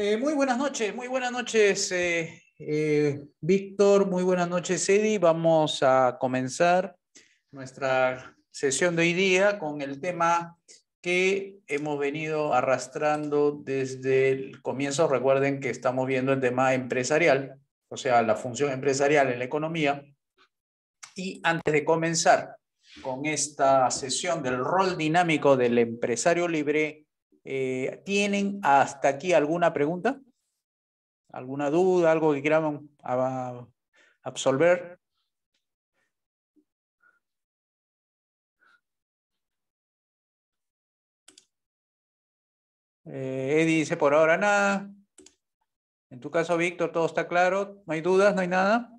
Eh, muy buenas noches, muy buenas noches, eh, eh, Víctor, muy buenas noches, Eddie. Vamos a comenzar nuestra sesión de hoy día con el tema que hemos venido arrastrando desde el comienzo. Recuerden que estamos viendo el tema empresarial, o sea, la función empresarial en la economía. Y antes de comenzar con esta sesión del rol dinámico del empresario libre, eh, ¿Tienen hasta aquí alguna pregunta? ¿Alguna duda? ¿Algo que quieran absolver? Eh, Eddie dice por ahora nada. En tu caso, Víctor, todo está claro. No hay dudas, no hay nada.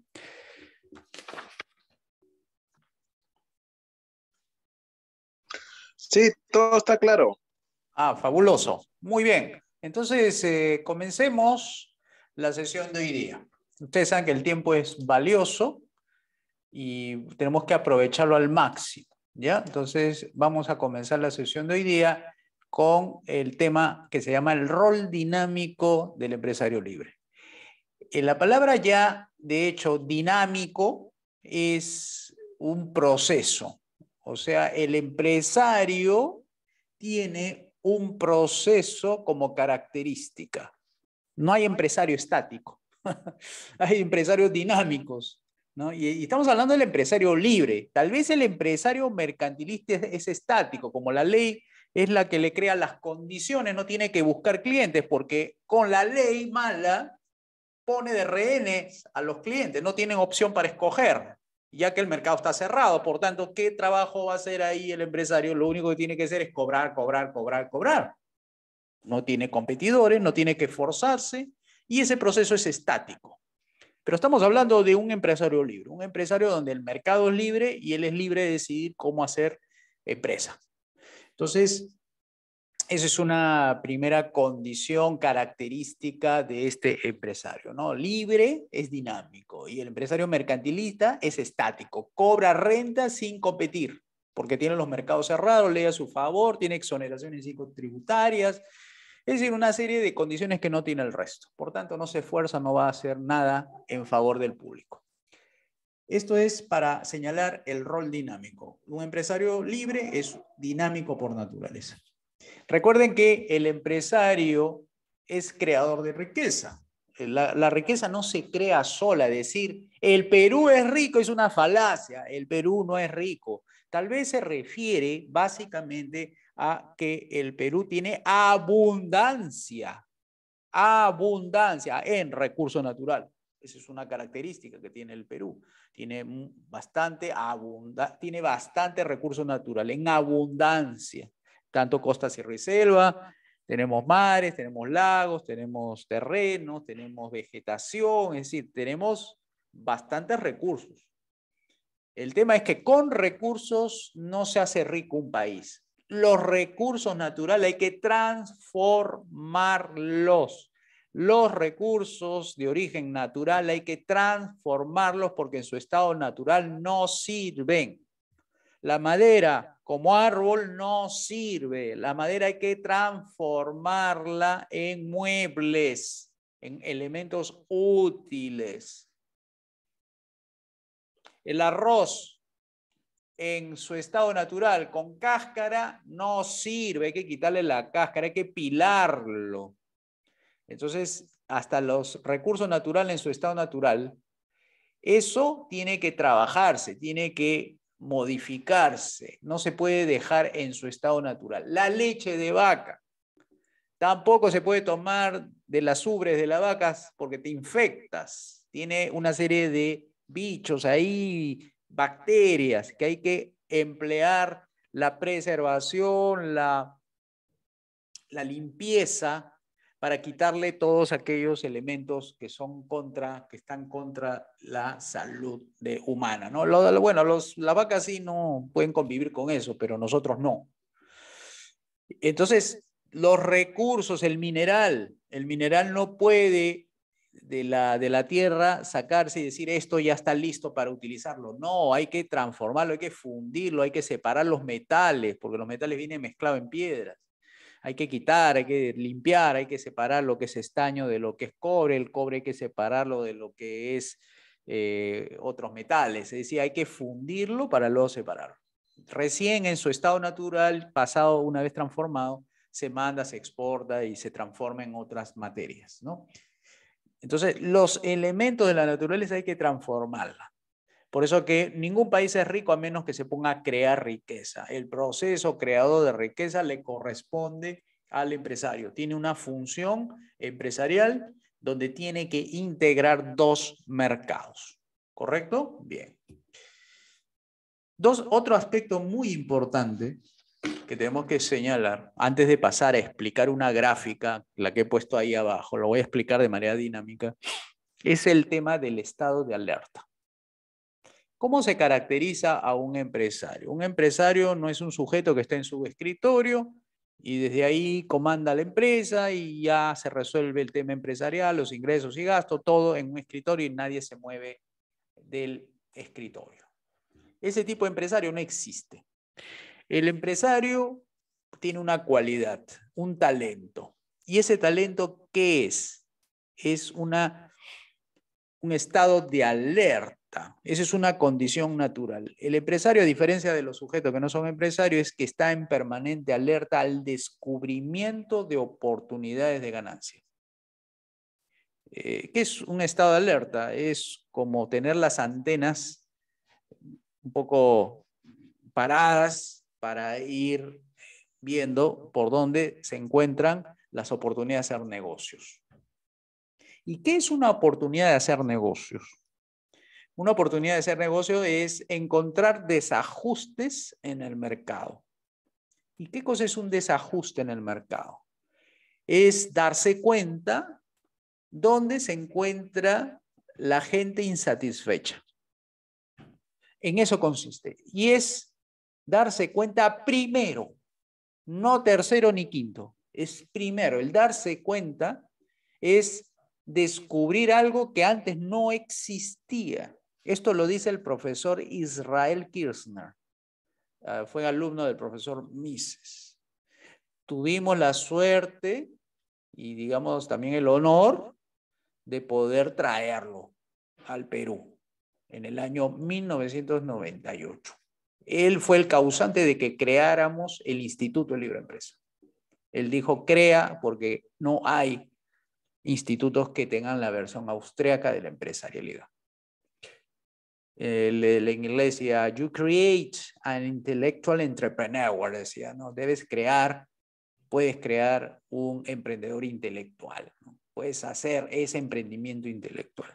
Sí, todo está claro. Ah, fabuloso. Muy bien. Entonces, eh, comencemos la sesión de hoy día. Ustedes saben que el tiempo es valioso y tenemos que aprovecharlo al máximo. ¿ya? Entonces, vamos a comenzar la sesión de hoy día con el tema que se llama el rol dinámico del empresario libre. En eh, la palabra ya, de hecho, dinámico es un proceso. O sea, el empresario tiene un proceso como característica. No hay empresario estático, hay empresarios dinámicos. ¿no? Y, estamos hablando del empresario libre. Tal vez el empresario mercantilista es, es estático, como la ley es la que le crea las condiciones, no tiene que buscar clientes, porque con la ley mala pone de rehenes a los clientes, no tienen opción para escoger ya que el mercado está cerrado. Por tanto, ¿qué trabajo va a hacer ahí el empresario? Lo único que tiene que hacer es cobrar, cobrar, cobrar, cobrar. No tiene competidores, no tiene que forzarse y ese proceso es estático. Pero estamos hablando de un empresario libre, un empresario donde el mercado es libre y él es libre de decidir cómo hacer empresa. Entonces, esa es una primera condición característica de este empresario, ¿no? Libre es dinámico y el empresario mercantilista es estático, cobra renta sin competir, porque tiene los mercados cerrados, lee a su favor, tiene exoneraciones tributarias, es decir, una serie de condiciones que no tiene el resto. Por tanto, no se esfuerza, no va a hacer nada en favor del público. Esto es para señalar el rol dinámico. Un empresario libre es dinámico por naturaleza. Recuerden que el empresario es creador de riqueza. La, riqueza no se crea sola, decir, el Perú es rico es una falacia, el Perú no es rico. Tal vez se refiere básicamente a que el Perú tiene abundancia, abundancia en recursos naturales. Esa es una característica que tiene el Perú. Tiene bastante, tiene bastante recursos naturales en abundancia tanto costas y selva, tenemos mares, tenemos lagos, tenemos terrenos, tenemos vegetación, es decir, tenemos bastantes recursos. El tema es que con recursos no se hace rico un país. Los recursos naturales hay que transformarlos. Los recursos de origen natural hay que transformarlos porque en su estado natural no sirven. La madera como árbol no sirve. La madera hay que transformarla en muebles, en elementos útiles. El arroz en su estado natural con cáscara no sirve. Hay que quitarle la cáscara, hay que pilarlo. Entonces, hasta los recursos naturales en su estado natural, eso tiene que trabajarse, tiene que modificarse, no se puede dejar en su estado natural. La leche de vaca tampoco se puede tomar de las ubres de las vacas porque te infectas. Tiene una serie de bichos ahí, bacterias, que hay que emplear la preservación, la, la limpieza para quitarle todos aquellos elementos que son contra, que están contra la salud de humana, ¿no? bueno, los, las vacas sí no pueden convivir con eso, pero nosotros no. Entonces, los recursos, el mineral, el mineral no puede de la, de la tierra sacarse y decir esto ya está listo para utilizarlo. No, hay que transformarlo, hay que fundirlo, hay que separar los metales, porque los metales vienen mezclados en piedras hay que quitar, hay que limpiar, hay que separar lo que es estaño de lo que es cobre, el cobre hay que separarlo de lo que es eh, otros metales, es decir, hay que fundirlo para luego separarlo. Recién en su estado natural, pasado una vez transformado, se manda, se exporta y se transforma en otras materias, ¿no? Entonces, los elementos de la naturaleza hay que transformarla. Por eso que ningún país es rico a menos que se ponga a crear riqueza. El proceso creado de riqueza le corresponde al empresario. Tiene una función empresarial donde tiene que integrar dos mercados. ¿Correcto? Bien. Dos, otro aspecto muy importante que tenemos que señalar antes de pasar a explicar una gráfica, la que he puesto ahí abajo, lo voy a explicar de manera dinámica, es el tema del estado de alerta. ¿Cómo se caracteriza a un empresario? Un empresario no es un sujeto que está en su escritorio y desde ahí comanda la empresa y ya se resuelve el tema empresarial, los ingresos y gastos, todo en un escritorio y nadie se mueve del escritorio. Ese tipo de empresario no existe. El empresario tiene una cualidad, un talento. ¿Y ese talento qué es? Es una, un estado de alerta esa es una condición natural. El empresario, a diferencia de los sujetos que no son empresarios, es que está en permanente alerta al descubrimiento de oportunidades de ganancia. Eh, ¿Qué es un estado de alerta? Es como tener las antenas un poco paradas para ir viendo por dónde se encuentran las oportunidades de hacer negocios. ¿Y qué es una oportunidad de hacer negocios? Una oportunidad de hacer negocio es encontrar desajustes en el mercado. ¿Y qué cosa es un desajuste en el mercado? Es darse cuenta dónde se encuentra la gente insatisfecha. En eso consiste. Y es darse cuenta primero, no tercero ni quinto. Es primero. El darse cuenta es descubrir algo que antes no existía. Esto lo dice el profesor Israel Kirchner. Ah, fue alumno del profesor Mises. Tuvimos la suerte y digamos también el honor de poder traerlo al Perú en el año 1998. Él fue el causante de que creáramos el Instituto de Libre Empresa. Él dijo, crea porque no hay institutos que tengan la versión austriaca de la empresarialidad en inglés decía, you create an intellectual entrepreneur, decía, ¿no? Debes crear, puedes crear un emprendedor intelectual, puedes hacer ese emprendimiento intelectual.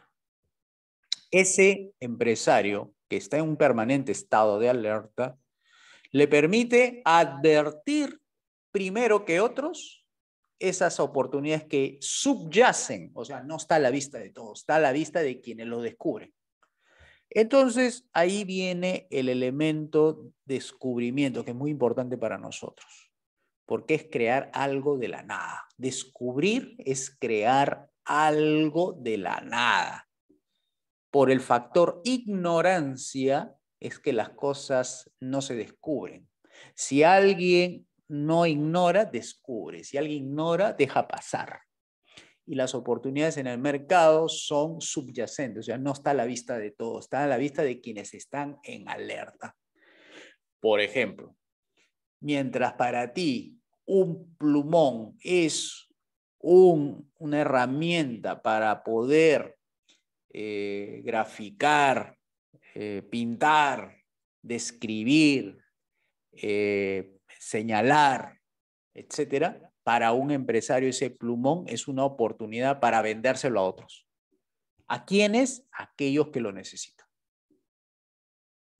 Ese empresario que está en un permanente estado de alerta, le permite advertir primero que otros esas oportunidades que subyacen, o sea, no está a la vista de todos, está a la vista de quienes lo descubren. Entonces, ahí viene el elemento descubrimiento, que es muy importante para nosotros, porque es crear algo de la nada. Descubrir es crear algo de la nada. Por el factor ignorancia es que las cosas no se descubren. Si alguien no ignora, descubre. Si alguien ignora, deja pasar y las oportunidades en el mercado son subyacentes, o sea, no está a la vista de todos, está a la vista de quienes están en alerta. Por ejemplo, mientras para ti un plumón es una herramienta para poder eh, graficar, eh, pintar, describir, eh, señalar, etcétera, para un empresario ese plumón es una oportunidad para vendérselo a otros. ¿A quiénes? Aquellos que lo necesitan.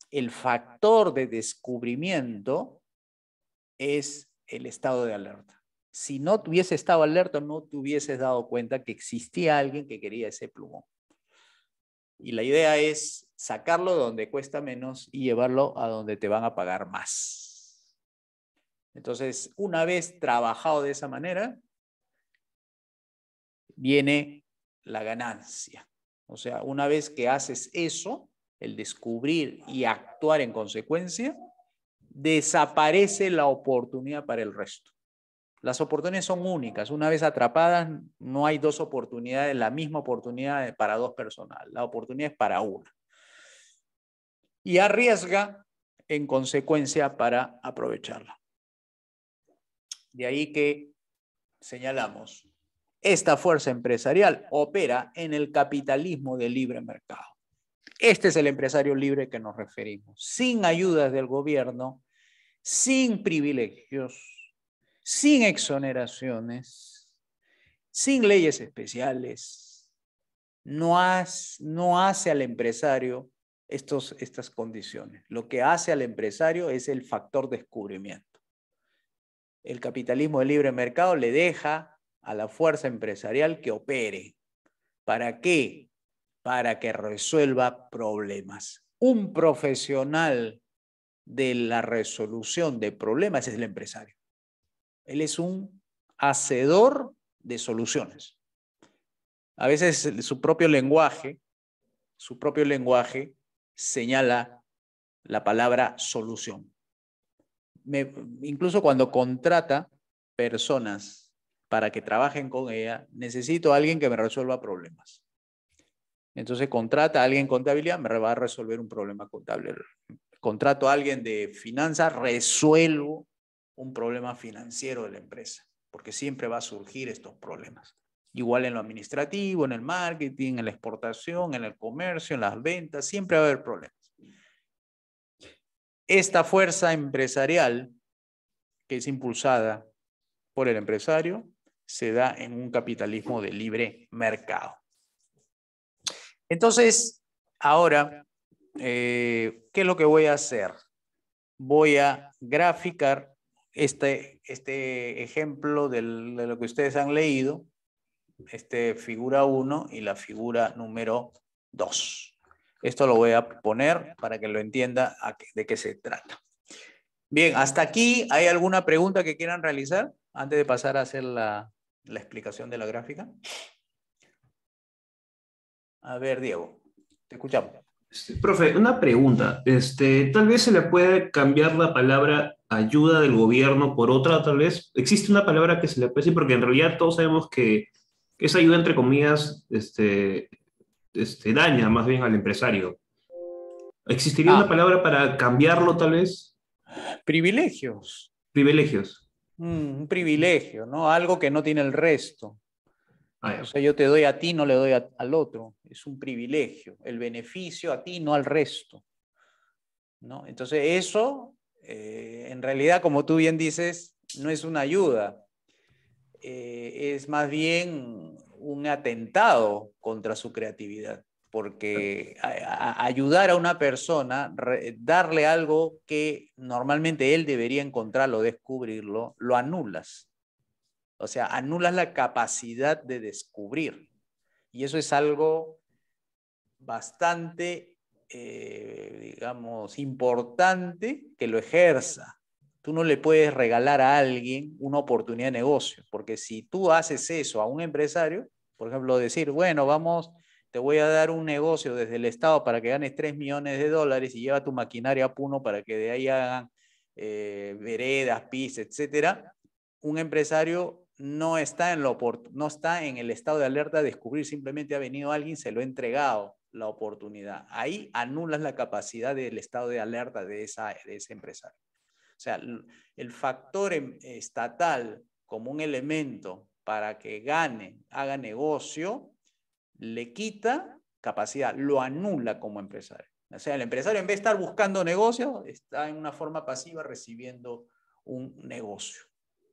El factor de descubrimiento es el estado de alerta. Si no tuviese estado alerta, no te hubieses dado cuenta que existía alguien que quería ese plumón. Y la idea es sacarlo donde cuesta menos y llevarlo a donde te van a pagar más. Entonces, una vez trabajado de esa manera, viene la ganancia. O sea, una vez que haces eso, el descubrir y actuar en consecuencia, desaparece la oportunidad para el resto. Las oportunidades son únicas. Una vez atrapadas, no hay dos oportunidades, la misma oportunidad para dos personas. La oportunidad es para una. Y arriesga en consecuencia para aprovecharla. De ahí que señalamos, esta fuerza empresarial opera en el capitalismo de libre mercado. Este es el empresario libre que nos referimos, sin ayudas del gobierno, sin privilegios, sin exoneraciones, sin leyes especiales. No, no hace al empresario estos, estas condiciones. Lo que hace al empresario es el factor descubrimiento el capitalismo de libre mercado le deja a la fuerza empresarial que opere. ¿Para qué? Para que resuelva problemas. Un profesional de la resolución de problemas es el empresario. Él es un hacedor de soluciones. A veces su propio lenguaje, su propio lenguaje señala la palabra solución incluso cuando contrata personas para que trabajen con ella, necesito a alguien que me resuelva problemas. Entonces contrata a alguien contabilidad, me va a resolver un problema contable. Contrato a alguien de finanzas, resuelvo un problema financiero de la empresa, porque siempre va a surgir estos problemas. Igual en lo administrativo, en el marketing, en la exportación, en el comercio, en las ventas, siempre va a haber problemas esta fuerza empresarial que es impulsada por el empresario se da en un capitalismo de libre mercado. Entonces, ahora, eh, ¿qué es lo que voy a hacer? Voy a graficar este, este ejemplo de lo que ustedes han leído, este figura 1 y la figura número 2. Esto lo voy a poner para que lo entienda de qué se trata. Bien, hasta aquí, ¿hay alguna pregunta que quieran realizar antes de pasar a hacer la, explicación de la gráfica? A ver, Diego, te escuchamos. Este, profe, una pregunta. Este, tal vez se le puede cambiar la palabra ayuda del gobierno por otra, tal vez. ¿Existe una palabra que se le puede decir? Porque en realidad todos sabemos que esa ayuda, entre comillas, este, este, daña más bien al empresario. ¿Existiría ah. una palabra para cambiarlo tal vez? Privilegios. Privilegios. Mm, un privilegio, ¿no? Algo que no tiene el resto. Ah, o sea, yo te doy a ti, no le doy al otro. Es un privilegio. El beneficio a ti, no al resto. ¿No? Entonces, eso, eh, en realidad, como tú bien dices, no es una ayuda. Eh, es más bien un atentado contra su creatividad, porque ayudar a una persona, darle algo que normalmente él debería encontrarlo, descubrirlo, lo anulas. O sea, anulas la capacidad de descubrir. Y eso es algo bastante, eh, digamos, importante que lo ejerza. Tú no le puedes regalar a alguien una oportunidad de negocio, porque si tú haces eso a un empresario, por ejemplo, decir, bueno, vamos, te voy a dar un negocio desde el Estado para que ganes 3 millones de dólares y lleva tu maquinaria a Puno para que de ahí hagan eh, veredas, pis, etc. Un empresario no está, en lo, no está en el estado de alerta de descubrir, simplemente ha venido alguien, se lo ha entregado la oportunidad. Ahí anulas la capacidad del estado de alerta de, de ese empresario. O sea, el factor em, estatal como un elemento para que gane, haga negocio, le quita capacidad, lo anula como empresario. O sea, el empresario en vez de estar buscando negocio, está en una forma pasiva recibiendo un negocio.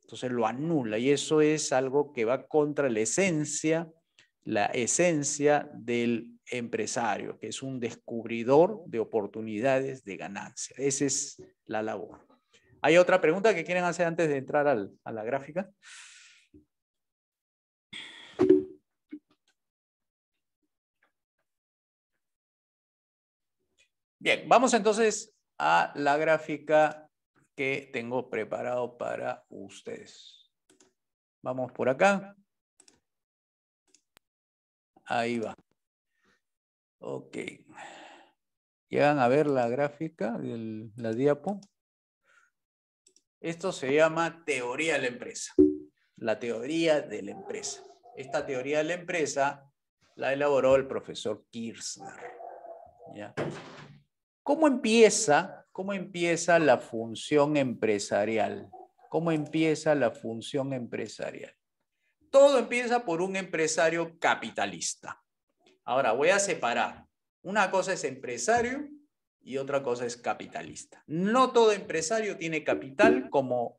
Entonces lo anula y eso es algo que va contra la esencia, la esencia del empresario, que es un descubridor de oportunidades de ganancia. Esa es la labor. ¿Hay otra pregunta que quieren hacer antes de entrar a la gráfica? Bien, vamos entonces a la gráfica que tengo preparado para ustedes. Vamos por acá. Ahí va. Ok. Llegan a ver la gráfica, de la diapo. Esto se llama teoría de la empresa. La teoría de la empresa. Esta teoría de la empresa la elaboró el profesor Kirchner. ¿Ya? ¿Cómo empieza, cómo empieza la función empresarial? ¿Cómo empieza la función empresarial? Todo empieza por un empresario capitalista. Ahora voy a separar. Una cosa es empresario y otra cosa es capitalista. No todo empresario tiene capital como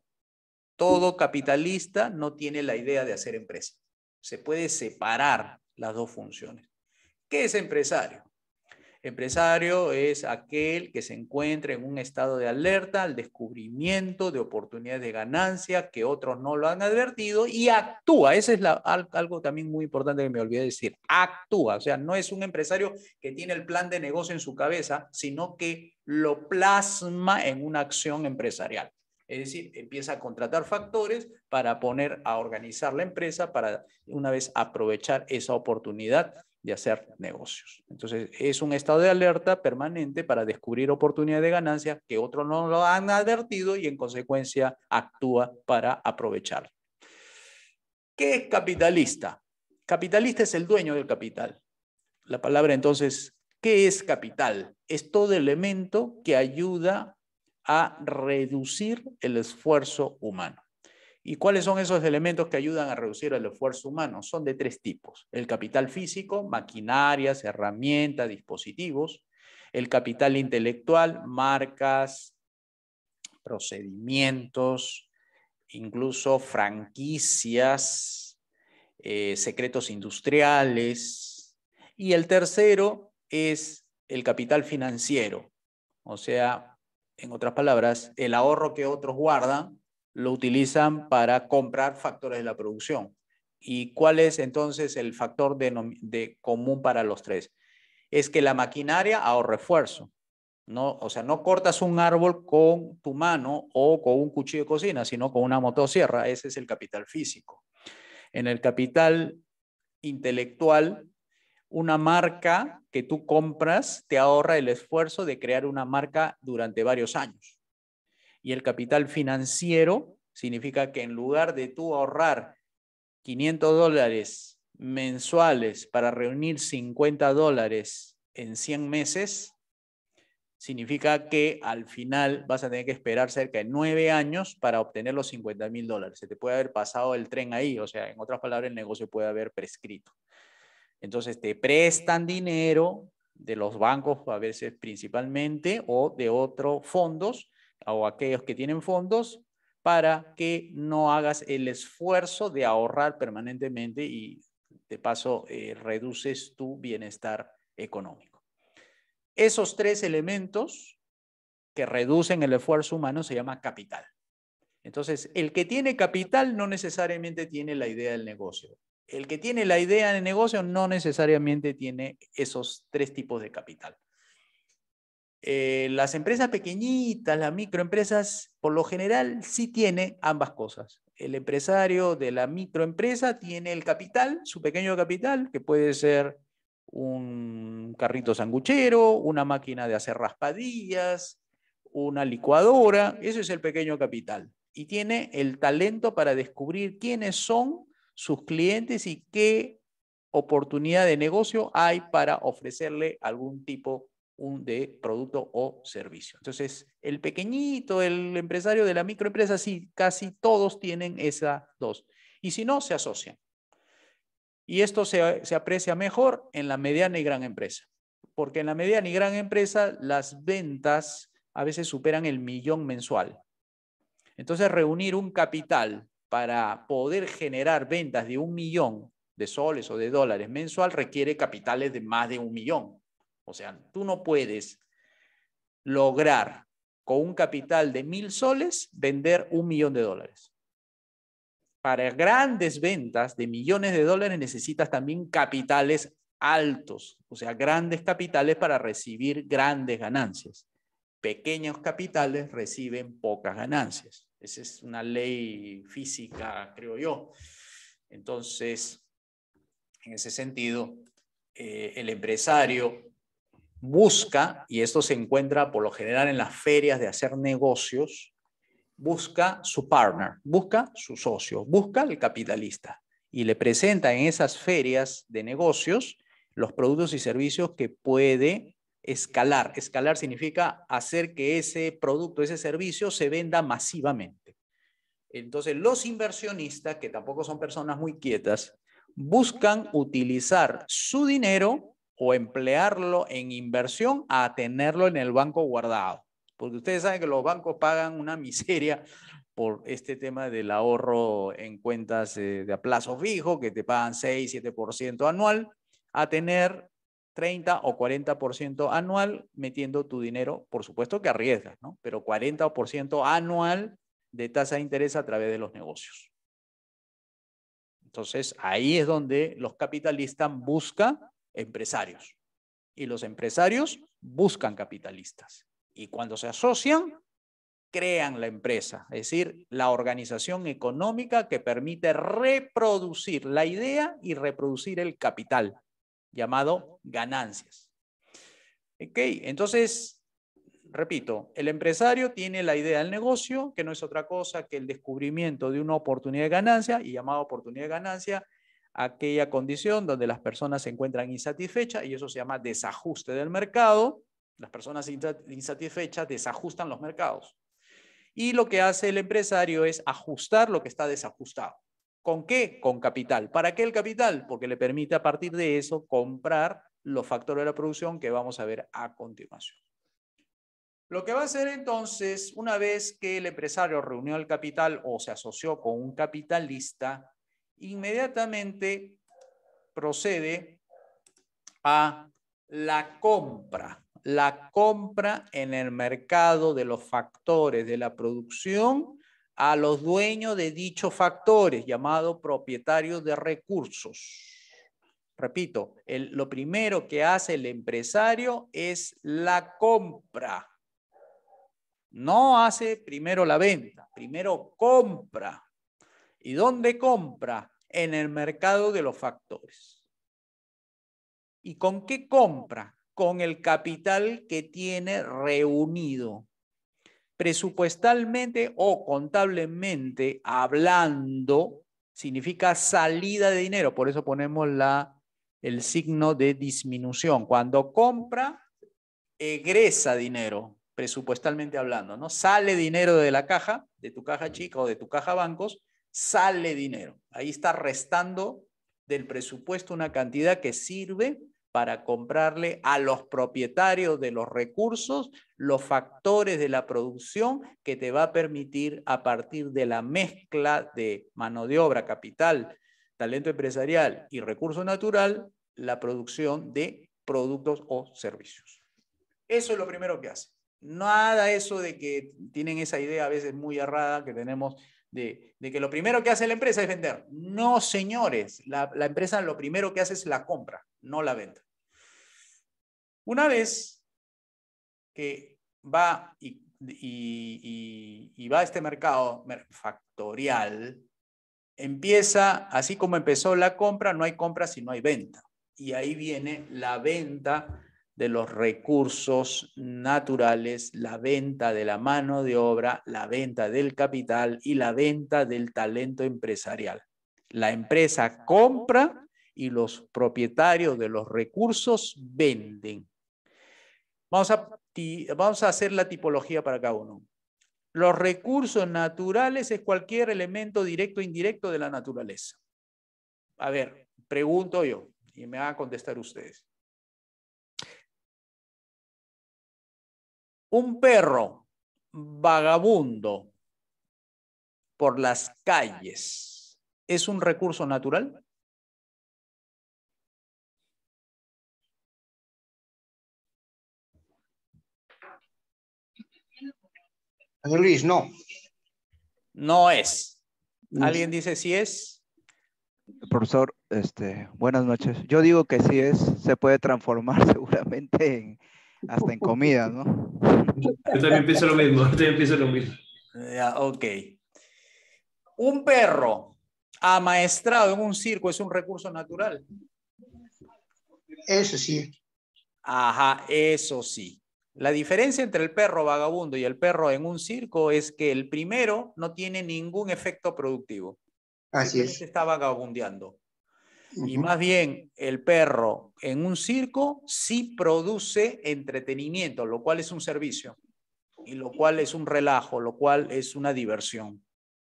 todo capitalista no tiene la idea de hacer empresa. Se puede separar las dos funciones. ¿Qué es empresario? Empresario es aquel que se encuentra en un estado de alerta al descubrimiento de oportunidades de ganancia que otros no lo han advertido y actúa. Eso es la, algo también muy importante que me olvidé decir. Actúa. O sea, no es un empresario que tiene el plan de negocio en su cabeza, sino que lo plasma en una acción empresarial. Es decir, empieza a contratar factores para poner a organizar la empresa para una vez aprovechar esa oportunidad de hacer negocios. Entonces, es un estado de alerta permanente para descubrir oportunidades de ganancia que otros no lo han advertido y en consecuencia actúa para aprovechar. ¿Qué es capitalista? Capitalista es el dueño del capital. La palabra entonces, ¿qué es capital? Es todo elemento que ayuda a reducir el esfuerzo humano. ¿Y cuáles son esos elementos que ayudan a reducir el esfuerzo humano? Son de tres tipos. El capital físico, maquinarias, herramientas, dispositivos. El capital intelectual, marcas, procedimientos, incluso franquicias, eh, secretos industriales. Y el tercero es el capital financiero, o sea, en otras palabras, el ahorro que otros guardan lo utilizan para comprar factores de la producción. ¿Y cuál es entonces el factor de, común para los tres? Es que la maquinaria ahorra esfuerzo. No, o sea, no cortas un árbol con tu mano o con un cuchillo de cocina, sino con una motosierra. Ese es el capital físico. En el capital intelectual, una marca que tú compras te ahorra el esfuerzo de crear una marca durante varios años. Y el capital financiero Significa que en lugar de tú ahorrar 500 dólares mensuales para reunir 50 dólares en 100 meses, significa que al final vas a tener que esperar cerca de 9 años para obtener los 50 mil dólares. Se te puede haber pasado el tren ahí, o sea, en otras palabras, el negocio puede haber prescrito. Entonces te prestan dinero de los bancos, a veces principalmente, o de otros fondos, o aquellos que tienen fondos, para que no hagas el esfuerzo de ahorrar permanentemente y de paso eh, reduces tu bienestar económico. Esos tres elementos que reducen el esfuerzo humano se llama capital. Entonces, el que tiene capital no necesariamente tiene la idea del negocio. El que tiene la idea del negocio no necesariamente tiene esos tres tipos de capital. Eh, las empresas pequeñitas, las microempresas, por lo general sí tiene ambas cosas. El empresario de la microempresa tiene el capital, su pequeño capital, que puede ser un carrito sanguchero, una máquina de hacer raspadillas, una licuadora, eso es el pequeño capital. Y tiene el talento para descubrir quiénes son sus clientes y qué oportunidad de negocio hay para ofrecerle algún tipo de un, de producto o servicio. Entonces, el pequeñito, el empresario de la microempresa, sí, casi todos tienen esas dos. Y si no, se asocian. Y esto se, se aprecia mejor en la mediana y gran empresa, porque en la mediana y gran empresa las ventas a veces superan el millón mensual. Entonces, reunir un capital para poder generar ventas de un millón de soles o de dólares mensual requiere capitales de más de un millón. O sea, tú no puedes lograr con un capital de mil soles vender un millón de dólares. Para grandes ventas de millones de dólares necesitas también capitales altos, o sea, grandes capitales para recibir grandes ganancias. Pequeños capitales reciben pocas ganancias. Esa es una ley física, creo yo. Entonces, en ese sentido, eh, el empresario busca, y esto se encuentra por lo general en las ferias de hacer negocios, busca su partner, busca su socio, busca el capitalista y le presenta en esas ferias de negocios los productos y servicios que puede escalar. Escalar significa hacer que ese producto, ese servicio se venda masivamente. Entonces, los inversionistas, que tampoco son personas muy quietas, buscan utilizar su dinero o emplearlo en inversión a tenerlo en el banco guardado. Porque ustedes saben que los bancos pagan una miseria por este tema del ahorro en cuentas eh, de a plazo fijo, que te pagan 6, 7% anual, a tener 30 o 40% anual metiendo tu dinero, por supuesto que arriesgas, ¿no? Pero 40% anual de tasa de interés a través de los negocios. Entonces, ahí es donde los capitalistas buscan empresarios. Y los empresarios buscan capitalistas. Y cuando se asocian, crean la empresa, es decir, la organización económica que permite reproducir la idea y reproducir el capital, llamado ganancias. entonces, repito, el empresario tiene la idea del negocio, que no es otra cosa que el descubrimiento de una oportunidad de ganancia, y llamado oportunidad de ganancia aquella condición donde las personas se encuentran insatisfechas y eso se llama desajuste del mercado. Las personas insatisfechas desajustan los mercados. Y lo que hace el empresario es ajustar lo que está desajustado. ¿Con qué? Con capital. ¿Para qué el capital? Porque le permite a partir de eso comprar los factores de la producción que vamos a ver a continuación. Lo que va a hacer entonces, una vez que el empresario reunió el capital o se asoció con un capitalista, inmediatamente procede a la compra, la compra en el mercado de los factores de la producción a los dueños de dichos factores, llamados propietarios de recursos. Repito, lo primero que hace el empresario es la compra. No hace primero la venta, primero compra. ¿Y dónde compra? En el mercado de los factores. ¿Y con qué compra? Con el capital que tiene reunido. Presupuestalmente o contablemente hablando, significa salida de dinero. Por eso ponemos el signo de disminución. Cuando compra, egresa dinero, presupuestalmente hablando, ¿no? Sale dinero de la caja, de tu caja chica o de tu caja bancos, sale dinero. Ahí está restando del presupuesto una cantidad que sirve para comprarle a los propietarios de los recursos los factores de la producción que te va a permitir a partir de la mezcla de mano de obra, capital, talento empresarial y recurso natural, la producción de productos o servicios. Eso es lo primero que hace. Nada eso de que tienen esa idea a veces muy errada que tenemos de, que lo primero que hace la empresa es vender. No, señores, la, empresa lo primero que hace es la compra, no la venta. Una vez que va y, va a este mercado factorial, empieza, así como empezó la compra, no hay compra si no hay venta. Y ahí viene la venta de los recursos naturales, la venta de la mano de obra, la venta del capital y la venta del talento empresarial. La empresa compra y los propietarios de los recursos venden. Vamos a, vamos a hacer la tipología para cada uno. Los recursos naturales es cualquier elemento directo o indirecto de la naturaleza. A ver, pregunto yo y me van a contestar ustedes. un perro vagabundo por las calles es un recurso natural? Luis, no. No es. ¿Alguien dice si es? Profesor, este, buenas noches. Yo digo que si es, se puede transformar seguramente en, hasta en comida, ¿no? Yo también pienso lo mismo, yo también pienso lo mismo. Ya, ok. Un perro amaestrado en un circo es un recurso natural. Eso sí. Ajá, eso sí. La diferencia entre el perro vagabundo y el perro en un circo es que el primero no tiene ningún efecto productivo. Así es. Está vagabundeando. Y más bien, el perro en un circo sí produce entretenimiento, lo cual es un servicio, y lo cual es un relajo, lo cual es una diversión.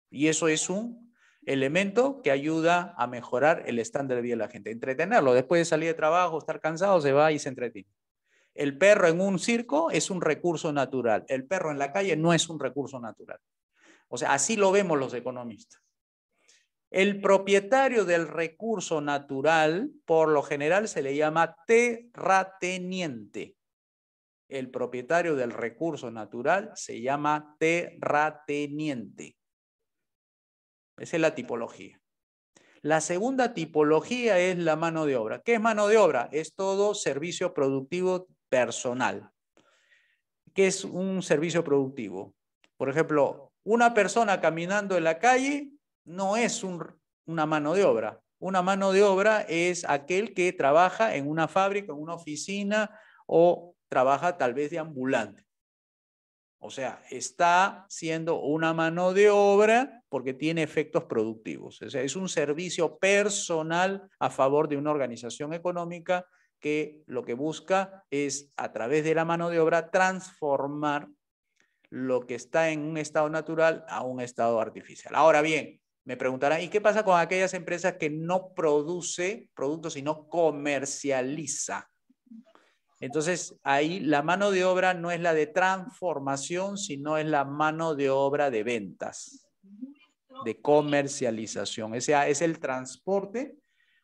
Y eso es un elemento que ayuda a mejorar el estándar de vida de la gente. Entretenerlo, después de salir de trabajo, estar cansado, se va y se entretiene. El perro en un circo es un recurso natural, el perro en la calle no es un recurso natural. O sea, así lo vemos los economistas. El propietario del recurso natural, por lo general, se le llama terrateniente. El propietario del recurso natural se llama terrateniente. Esa es la tipología. La segunda tipología es la mano de obra. ¿Qué es mano de obra? Es todo servicio productivo personal. ¿Qué es un servicio productivo? Por ejemplo, una persona caminando en la calle no es una mano de obra. Una mano de obra es aquel que trabaja en una fábrica, en una oficina o trabaja tal vez de ambulante. O sea, está siendo una mano de obra porque tiene efectos productivos. sea, es un servicio personal a favor de una organización económica que lo que busca es, a través de la mano de obra, transformar lo que está en un estado natural a un estado artificial. Ahora bien, me preguntarán, ¿y qué pasa con aquellas empresas que no produce productos, sino comercializa? Entonces, ahí la mano de obra no es la de transformación, sino es la mano de obra de ventas, de comercialización. sea, es el transporte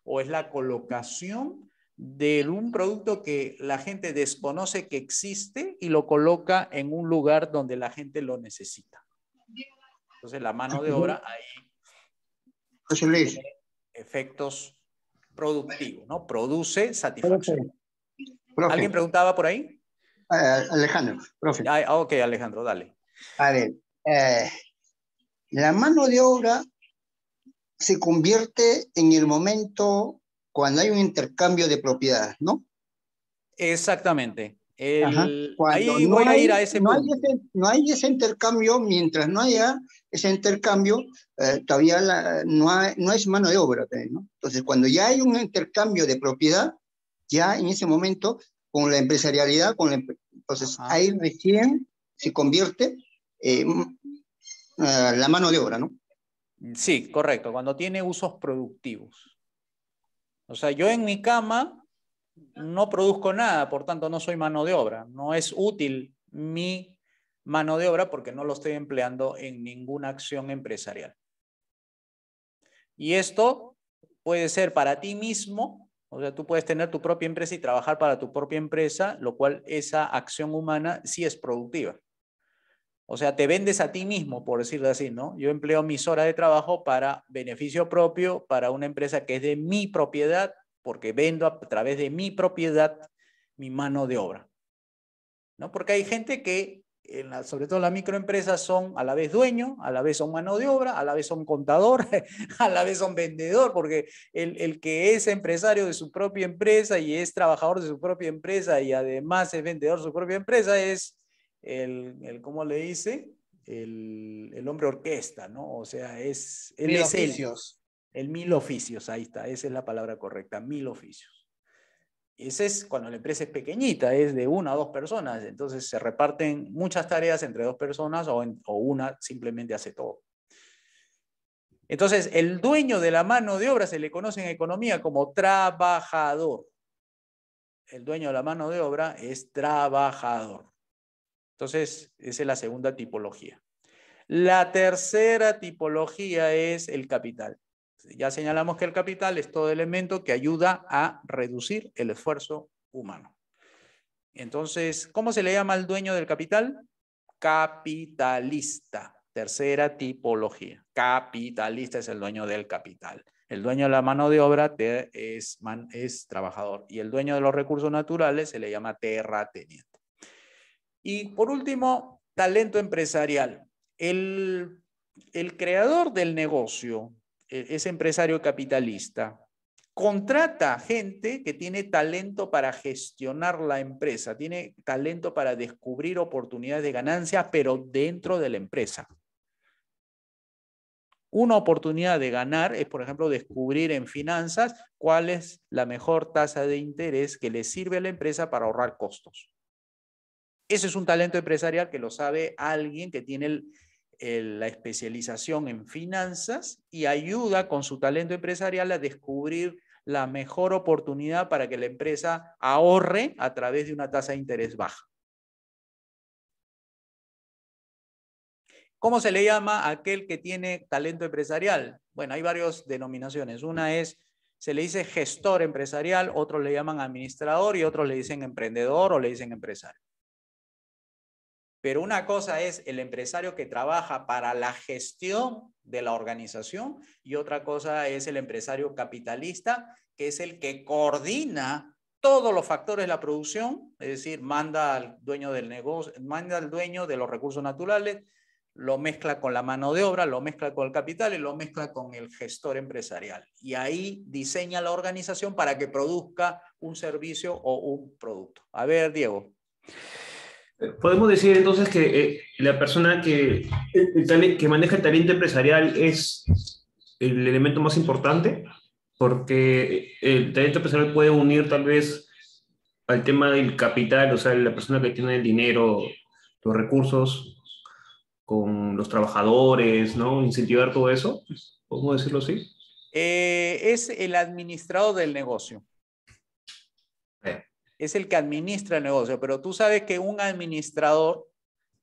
o es la colocación de un producto que la gente desconoce que existe y lo coloca en un lugar donde la gente lo necesita. Entonces, la mano de obra ahí Efectos productivos, ¿no? Produce satisfacción. ¿Alguien preguntaba por ahí? Eh, Alejandro, profe. Ah, ok, Alejandro, dale. A ver, eh, la mano de obra se convierte en el momento cuando hay un intercambio de propiedades, ¿no? Exactamente. ahí no voy hay, a ir a ese no hay ese intercambio mientras no haya ese intercambio eh, todavía no, es mano de obra. Pues, entonces, cuando ya hay un intercambio de propiedad, ya en ese momento, con la empresarialidad, con entonces ahí recién se convierte eh, la mano de obra, ¿no? Sí, correcto, cuando tiene usos productivos. O sea, yo en mi cama no produzco nada, por tanto no soy mano de obra, no es útil mi mano de obra porque no lo estoy empleando en ninguna acción empresarial. Y esto puede ser para ti mismo, o sea, tú puedes tener tu propia empresa y trabajar para tu propia empresa, lo cual esa acción humana sí es productiva. O sea, te vendes a ti mismo, por decirlo así, ¿no? Yo empleo mis horas de trabajo para beneficio propio, para una empresa que es de mi propiedad, porque vendo a través de mi propiedad mi mano de obra. ¿No? Porque hay gente que sobre todo las microempresas, son a la vez dueño, a la vez son mano de obra, a la vez son contador, a la vez son vendedor, porque el, que es empresario de su propia empresa y es trabajador de su propia empresa y además es vendedor de su propia empresa es el, el ¿cómo le dice? El, hombre orquesta, ¿no? O sea, es... el mil oficios. el mil oficios, ahí está, esa es la palabra correcta, mil oficios ese es cuando la empresa es pequeñita, es de una o dos personas, entonces se reparten muchas tareas entre dos personas o, o, una simplemente hace todo. Entonces, el dueño de la mano de obra se le conoce en economía como trabajador. El dueño de la mano de obra es trabajador. Entonces, esa es la segunda tipología. La tercera tipología es el capital. Ya señalamos que el capital es todo elemento que ayuda a reducir el esfuerzo humano. Entonces, ¿cómo se le llama al dueño del capital? Capitalista. Tercera tipología. Capitalista es el dueño del capital. El dueño de la mano de obra es, trabajador y el dueño de los recursos naturales se le llama terrateniente. Y por último, talento empresarial. el creador del negocio eh, es empresario capitalista contrata gente que tiene talento para gestionar la empresa, tiene talento para descubrir oportunidades de ganancia, pero dentro de la empresa. Una oportunidad de ganar es, por ejemplo, descubrir en finanzas cuál es la mejor tasa de interés que le sirve a la empresa para ahorrar costos. Ese es un talento empresarial que lo sabe alguien que tiene el, eh, la especialización en finanzas y ayuda con su talento empresarial a descubrir la mejor oportunidad para que la empresa ahorre a través de una tasa de interés baja. ¿Cómo se le llama a aquel que tiene talento empresarial? Bueno, hay varias denominaciones. Una es, se le dice gestor empresarial, otros le llaman administrador y otros le dicen emprendedor o le dicen empresario. Pero una cosa es el empresario que trabaja para la gestión de la organización y otra cosa es el empresario capitalista, que es el que coordina todos los factores de la producción, es decir, manda al dueño del negocio, manda al dueño de los recursos naturales, lo mezcla con la mano de obra, lo mezcla con el capital y lo mezcla con el gestor empresarial. Y ahí diseña la organización para que produzca un servicio o un producto. A ver, Diego. Podemos decir entonces que eh, la persona que, maneja el talento empresarial es el elemento más importante, porque eh, el talento empresarial puede unir tal vez al tema del capital, o sea, la persona que tiene el dinero, los recursos, con los trabajadores, ¿no? Incentivar todo eso, podemos decirlo así. Eh, es el administrador del negocio es el que administra el negocio, pero tú sabes que un administrador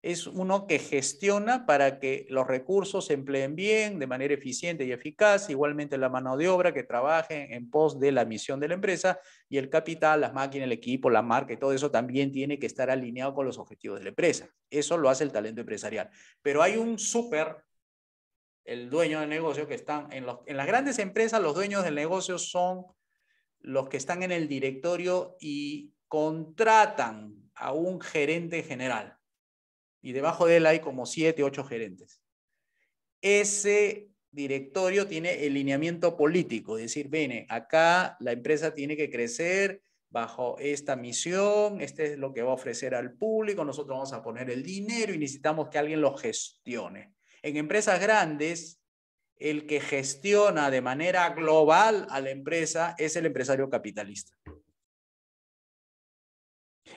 es uno que gestiona para que los recursos se empleen bien, de manera eficiente y eficaz, igualmente la mano de obra que trabaje en pos de la misión de la empresa y el capital, las máquinas, el equipo, la marca y todo eso también tiene que estar alineado con los objetivos de la empresa. Eso lo hace el talento empresarial. Pero hay un súper, el dueño del negocio que están en, los, en las grandes empresas, los dueños del negocio son los que están en el directorio y contratan a un gerente general. Y debajo de él hay como siete, ocho gerentes. Ese directorio tiene el lineamiento político, es decir, viene, acá la empresa tiene que crecer bajo esta misión, este es lo que va a ofrecer al público, nosotros vamos a poner el dinero y necesitamos que alguien lo gestione. En empresas grandes, el que gestiona de manera global a la empresa es el empresario capitalista.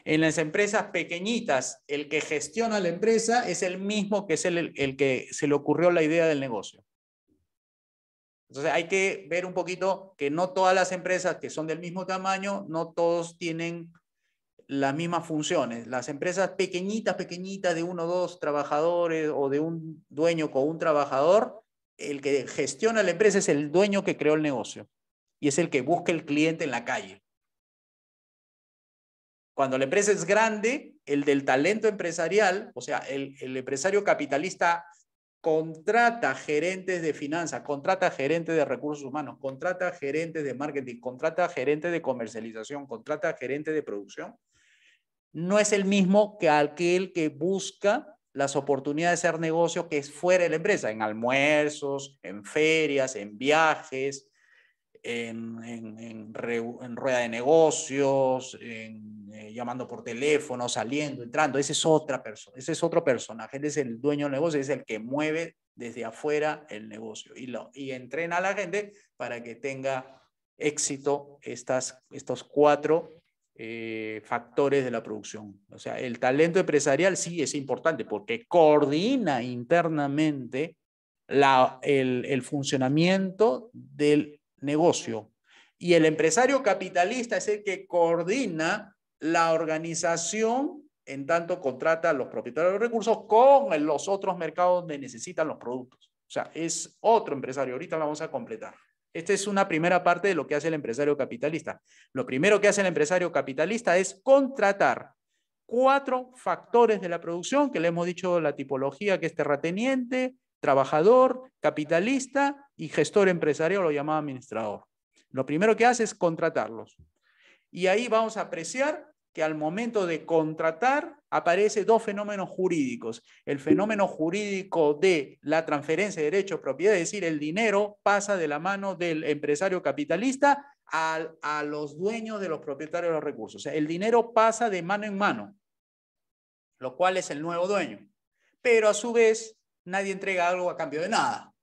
En las empresas pequeñitas, el que gestiona la empresa es el mismo que es el, que se le ocurrió la idea del negocio. Entonces hay que ver un poquito que no todas las empresas que son del mismo tamaño, no todos tienen las mismas funciones. Las empresas pequeñitas, pequeñitas de uno o dos trabajadores o de un dueño con un trabajador, el que gestiona la empresa es el dueño que creó el negocio y es el que busca el cliente en la calle. Cuando la empresa es grande, el del talento empresarial, o sea, el, empresario capitalista contrata gerentes de finanzas, contrata gerentes de recursos humanos, contrata gerentes de marketing, contrata gerentes de comercialización, contrata gerentes de producción, no es el mismo que aquel que busca las oportunidades de hacer negocio que es fuera de la empresa, en almuerzos, en ferias, en viajes, en, rueda de negocios, eh, llamando por teléfono, saliendo, entrando. Ese es, otra persona, ese es otro personaje, es el dueño del negocio, es el que mueve desde afuera el negocio y, lo, y entrena a la gente para que tenga éxito estas, estos cuatro eh, factores de la producción. O sea, el talento empresarial sí es importante porque coordina internamente la, el, el funcionamiento del negocio. Y el empresario capitalista es el que coordina la organización en tanto contrata a los propietarios de los recursos con los otros mercados donde necesitan los productos. O sea, es otro empresario. Ahorita lo vamos a completar. Esta es una primera parte de lo que hace el empresario capitalista. Lo primero que hace el empresario capitalista es contratar cuatro factores de la producción, que le hemos dicho la tipología, que es terrateniente, trabajador, capitalista y gestor empresarial, lo llamaba administrador. Lo primero que hace es contratarlos. Y ahí vamos a apreciar al momento de contratar aparece dos fenómenos jurídicos. El fenómeno jurídico de la transferencia de derechos propiedad, es decir, el dinero pasa de la mano del empresario capitalista a, a los dueños de los propietarios de los recursos. el dinero pasa de mano en mano, lo cual es el nuevo dueño. Pero a su vez, nadie entrega algo a cambio de nada.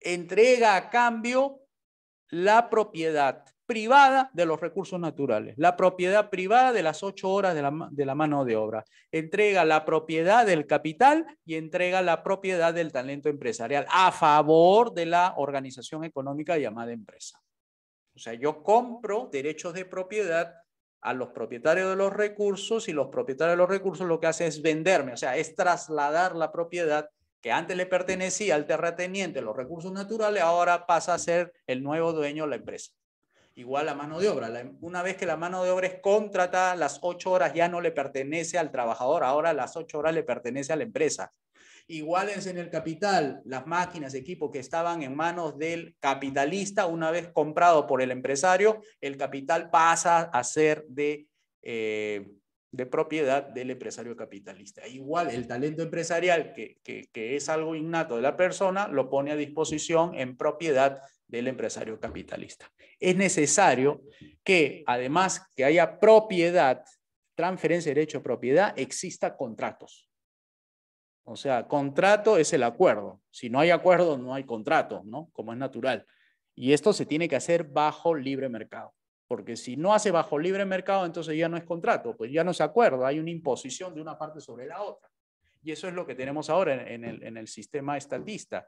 Entrega a cambio la propiedad privada de los recursos naturales, la propiedad privada de las ocho horas de la, mano de obra. Entrega la propiedad del capital y entrega la propiedad del talento empresarial a favor de la organización económica llamada empresa. O sea, yo compro derechos de propiedad a los propietarios de los recursos y los propietarios de los recursos lo que hacen es venderme, o sea, es trasladar la propiedad que antes le pertenecía al terrateniente, los recursos naturales, ahora pasa a ser el nuevo dueño de la empresa igual la mano de obra. una vez que la mano de obra es contratada, las ocho horas ya no le pertenece al trabajador, ahora las ocho horas le pertenece a la empresa. Igual en el capital, las máquinas, equipos que estaban en manos del capitalista, una vez comprado por el empresario, el capital pasa a ser de... Eh, de propiedad del empresario capitalista. Igual el talento empresarial, que, que, es algo innato de la persona, lo pone a disposición en propiedad del empresario capitalista. Es necesario que, además que haya propiedad, transferencia de derecho a propiedad, exista contratos. O sea, contrato es el acuerdo. Si no hay acuerdo, no hay contrato, ¿no? Como es natural. Y esto se tiene que hacer bajo libre mercado. Porque si no hace bajo libre mercado, entonces ya no es contrato, pues ya no es acuerdo, hay una imposición de una parte sobre la otra. Y eso es lo que tenemos ahora en el, en el sistema estatista.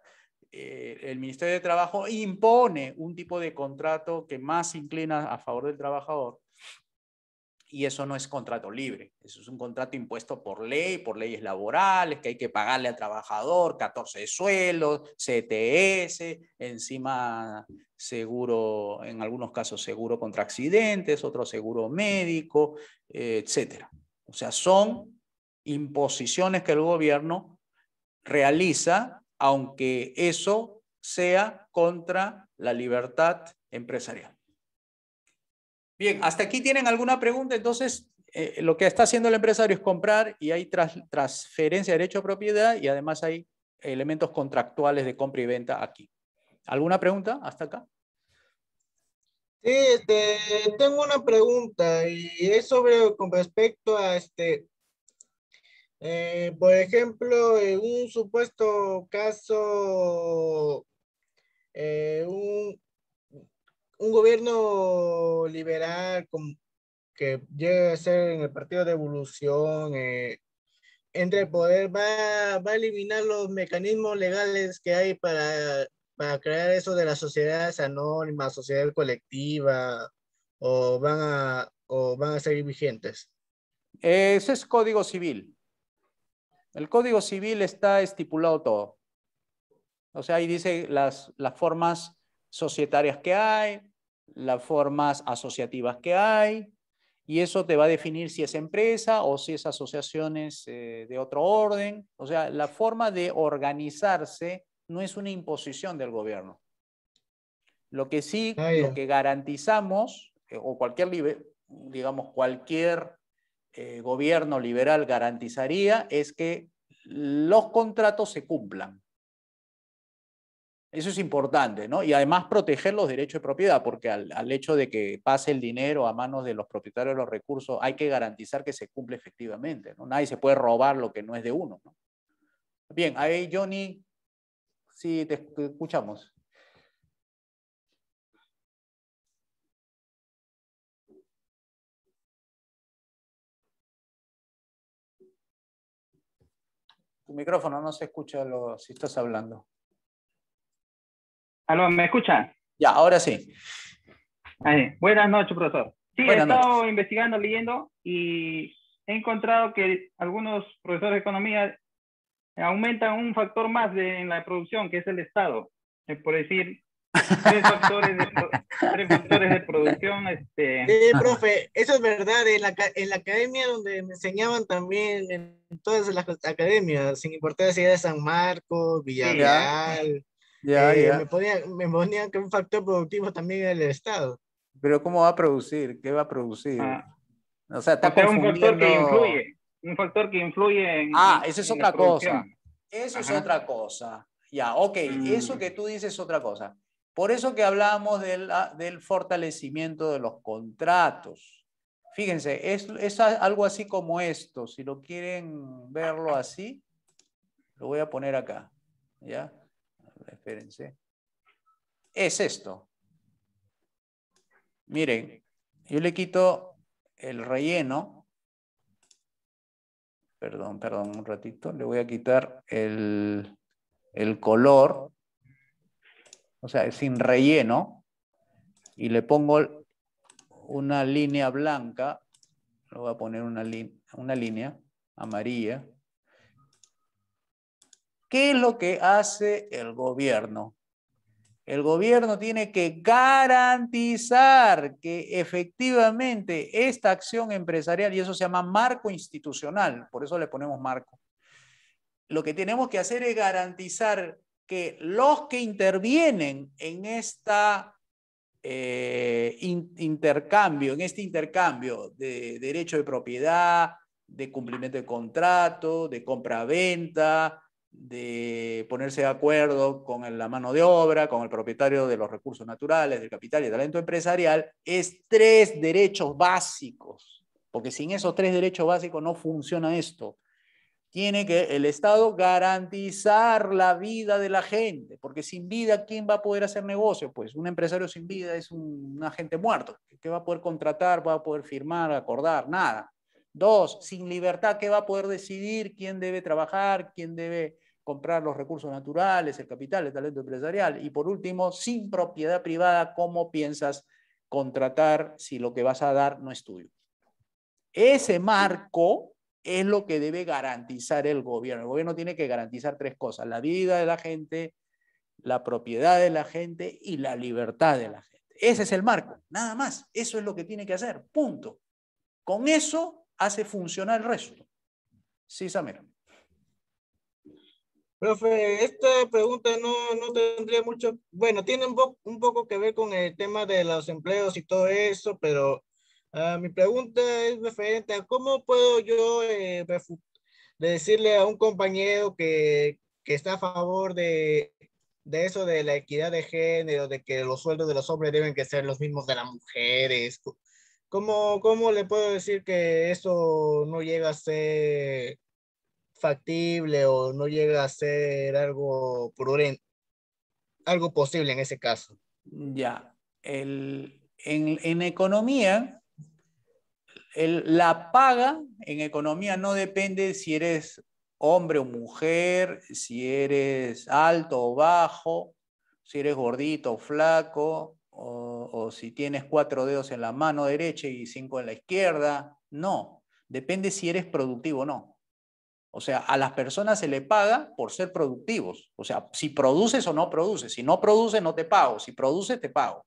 Eh, el Ministerio de Trabajo impone un tipo de contrato que más inclina a favor del trabajador. Y eso no es contrato libre, eso es un contrato impuesto por ley, por leyes laborales, que hay que pagarle al trabajador 14 suelos, CTS, encima seguro, en algunos casos seguro contra accidentes, otro seguro médico, etcétera. etc. O sea, son imposiciones que el gobierno realiza aunque eso sea contra la libertad empresarial. Bien, hasta aquí tienen alguna pregunta. Entonces, eh, lo que está haciendo el empresario es comprar y hay transferencia de derecho a propiedad y además hay elementos contractuales de compra y venta aquí. ¿Alguna pregunta hasta acá? Sí, este, tengo una pregunta y es sobre con respecto a este eh, por ejemplo, en un supuesto caso, eh, un, un, gobierno liberal que llegue a ser en el partido de evolución, eh, entre el poder, va, va, a eliminar los mecanismos legales que hay para, para crear eso de las sociedades anónimas, sociedad colectiva, o van a, o van a seguir vigentes. Ese es código civil. El Código Civil está estipulado todo. O sea, ahí dice las, las formas societarias que hay, las formas asociativas que hay, y eso te va a definir si es empresa o si es asociaciones eh, de otro orden. O sea, la forma de organizarse no es una imposición del gobierno. Lo que sí, ah, lo que garantizamos, eh, o cualquier, digamos, cualquier eh, gobierno liberal garantizaría es que los contratos se cumplan. Eso es importante, ¿no? Y además proteger los derechos de propiedad, porque al, hecho de que pase el dinero a manos de los propietarios de los recursos, hay que garantizar que se cumple efectivamente, ¿no? Nadie se puede robar lo que no es de uno, Bien, ahí Johnny, sí, te escuchamos. Tu micrófono no se escucha lo, si estás hablando. Aló, ¿me escucha? Ya, ahora sí. Buenas noches, profesor. Sí, he estado investigando, leyendo y he encontrado que algunos profesores de economía aumentan un factor más en la producción, que es el Estado. Es por decir, tres factores de, producción. Este... Eh, profe, eso es verdad. En la, en la academia donde me enseñaban también, en todas las academias, sin importar si era San Marcos, Villarreal. Eh, me, ponían, me ponían que un factor productivo también era el Estado. Pero ¿cómo va a producir? ¿Qué va a producir? Ah. O sea, está confundiendo... un factor que influye. Ah, eso es otra cosa. Eso es otra cosa. Ya, ok, mm. eso que tú dices es otra cosa. Por eso que hablamos del, fortalecimiento de los contratos. Fíjense, es, algo así como esto. Si lo quieren verlo así, lo voy a poner acá. ¿Ya? Espérense. Es esto. Miren, yo le quito el relleno. Perdón, perdón, un ratito. Le voy a quitar el color o sea, sin relleno, y le pongo una línea blanca, Lo voy a poner una, una línea amarilla. ¿Qué es lo que hace el gobierno? El gobierno tiene que garantizar que efectivamente esta acción empresarial, y eso se llama marco institucional, por eso le ponemos marco, lo que tenemos que hacer es garantizar que los que intervienen en esta eh, intercambio, en este intercambio de derecho de propiedad, de cumplimiento de contrato, de compra-venta, de ponerse de acuerdo con la mano de obra, con el propietario de los recursos naturales, del capital y del talento empresarial, es tres derechos básicos, porque sin esos tres derechos básicos no funciona esto. Tiene que el Estado garantizar la vida de la gente, porque sin vida, ¿quién va a poder hacer negocio? Pues un empresario sin vida es un, agente muerto. ¿Qué va a poder contratar? ¿Va a poder firmar, acordar? Nada. Dos, sin libertad, ¿qué va a poder decidir quién debe trabajar, quién debe comprar los recursos naturales, el capital, el talento empresarial? Y por último, sin propiedad privada, ¿cómo piensas contratar si lo que vas a dar no es tuyo? Ese marco es lo que debe garantizar el gobierno. El gobierno tiene que garantizar tres cosas, la vida de la gente, la propiedad de la gente y la libertad de la gente. Ese es el marco, nada más. Eso es lo que tiene que hacer, punto. Con eso hace funcionar el resto. Sí, Samir. Profe, esta pregunta no, tendría mucho, bueno, tiene un poco que ver con el tema de los empleos y todo eso, pero Ah, mi pregunta es referente a cómo puedo yo eh, decirle a un compañero que, está a favor de, eso de la equidad de género, de que los sueldos de los hombres deben que ser los mismos de las mujeres. ¿Cómo, le puedo decir que eso no llega a ser factible o no llega a ser algo prudente, algo posible en ese caso? Ya, en, en economía la paga en economía no depende si eres hombre o mujer, si eres alto o bajo, si eres gordito o flaco, o, si tienes cuatro dedos en la mano derecha y cinco en la izquierda. No, depende si eres productivo o no. O sea, a las personas se le paga por ser productivos. O sea, si produces o no produces. Si no produces, no te pago. Si produces, te pago.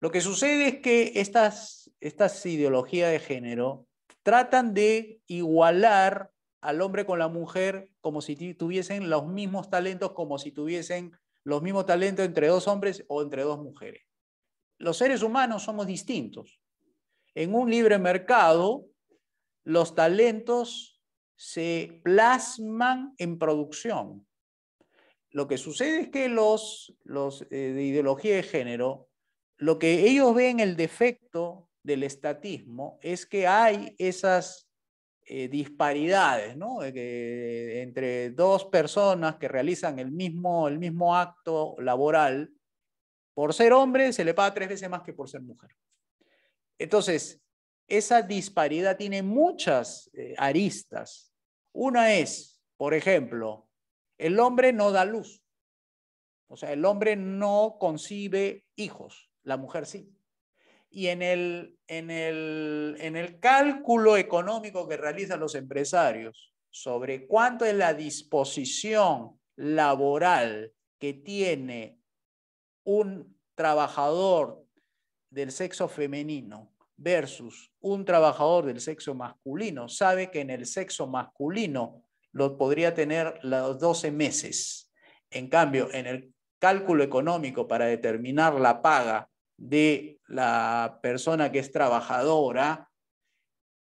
Lo que sucede es que estas, estas ideologías de género tratan de igualar al hombre con la mujer como si tuviesen los mismos talentos, como si tuviesen los mismos talentos entre dos hombres o entre dos mujeres. Los seres humanos somos distintos. En un libre mercado, los talentos se plasman en producción. Lo que sucede es que los, los eh, de ideología de género lo que ellos ven el defecto del estatismo es que hay esas eh, disparidades, ¿no? Eh, entre dos personas que realizan el mismo, el mismo acto laboral, por ser hombre se le paga tres veces más que por ser mujer. Entonces, esa disparidad tiene muchas eh, aristas. Una es, por ejemplo, el hombre no da luz. O sea, el hombre no concibe hijos la mujer sí. Y en el, en el, cálculo económico que realizan los empresarios sobre cuánto es la disposición laboral que tiene un trabajador del sexo femenino versus un trabajador del sexo masculino, sabe que en el sexo masculino lo podría tener los 12 meses. En cambio, en el cálculo económico para determinar la paga de la persona que es trabajadora,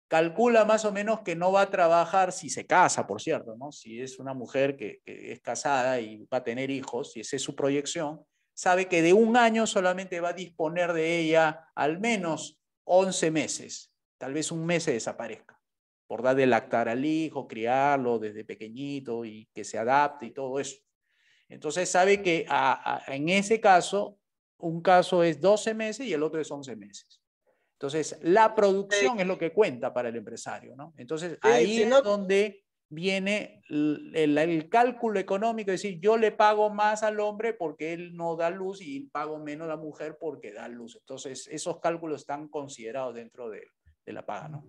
calcula más o menos que no va a trabajar si se casa, por cierto, ¿no? si es una mujer que, es casada y va a tener hijos, si esa es su proyección, sabe que de un año solamente va a disponer de ella al menos 11 meses, tal vez un mes se desaparezca, por dar de lactar al hijo, criarlo desde pequeñito y que se adapte y todo eso. Entonces sabe que en ese caso un caso es 12 meses y el otro es 11 meses. Entonces, la producción es lo que cuenta para el empresario, ¿no? Entonces, ahí es donde viene el, cálculo económico, es decir, yo le pago más al hombre porque él no da luz y pago menos a la mujer porque da luz. Entonces, esos cálculos están considerados dentro de, la paga, ¿no?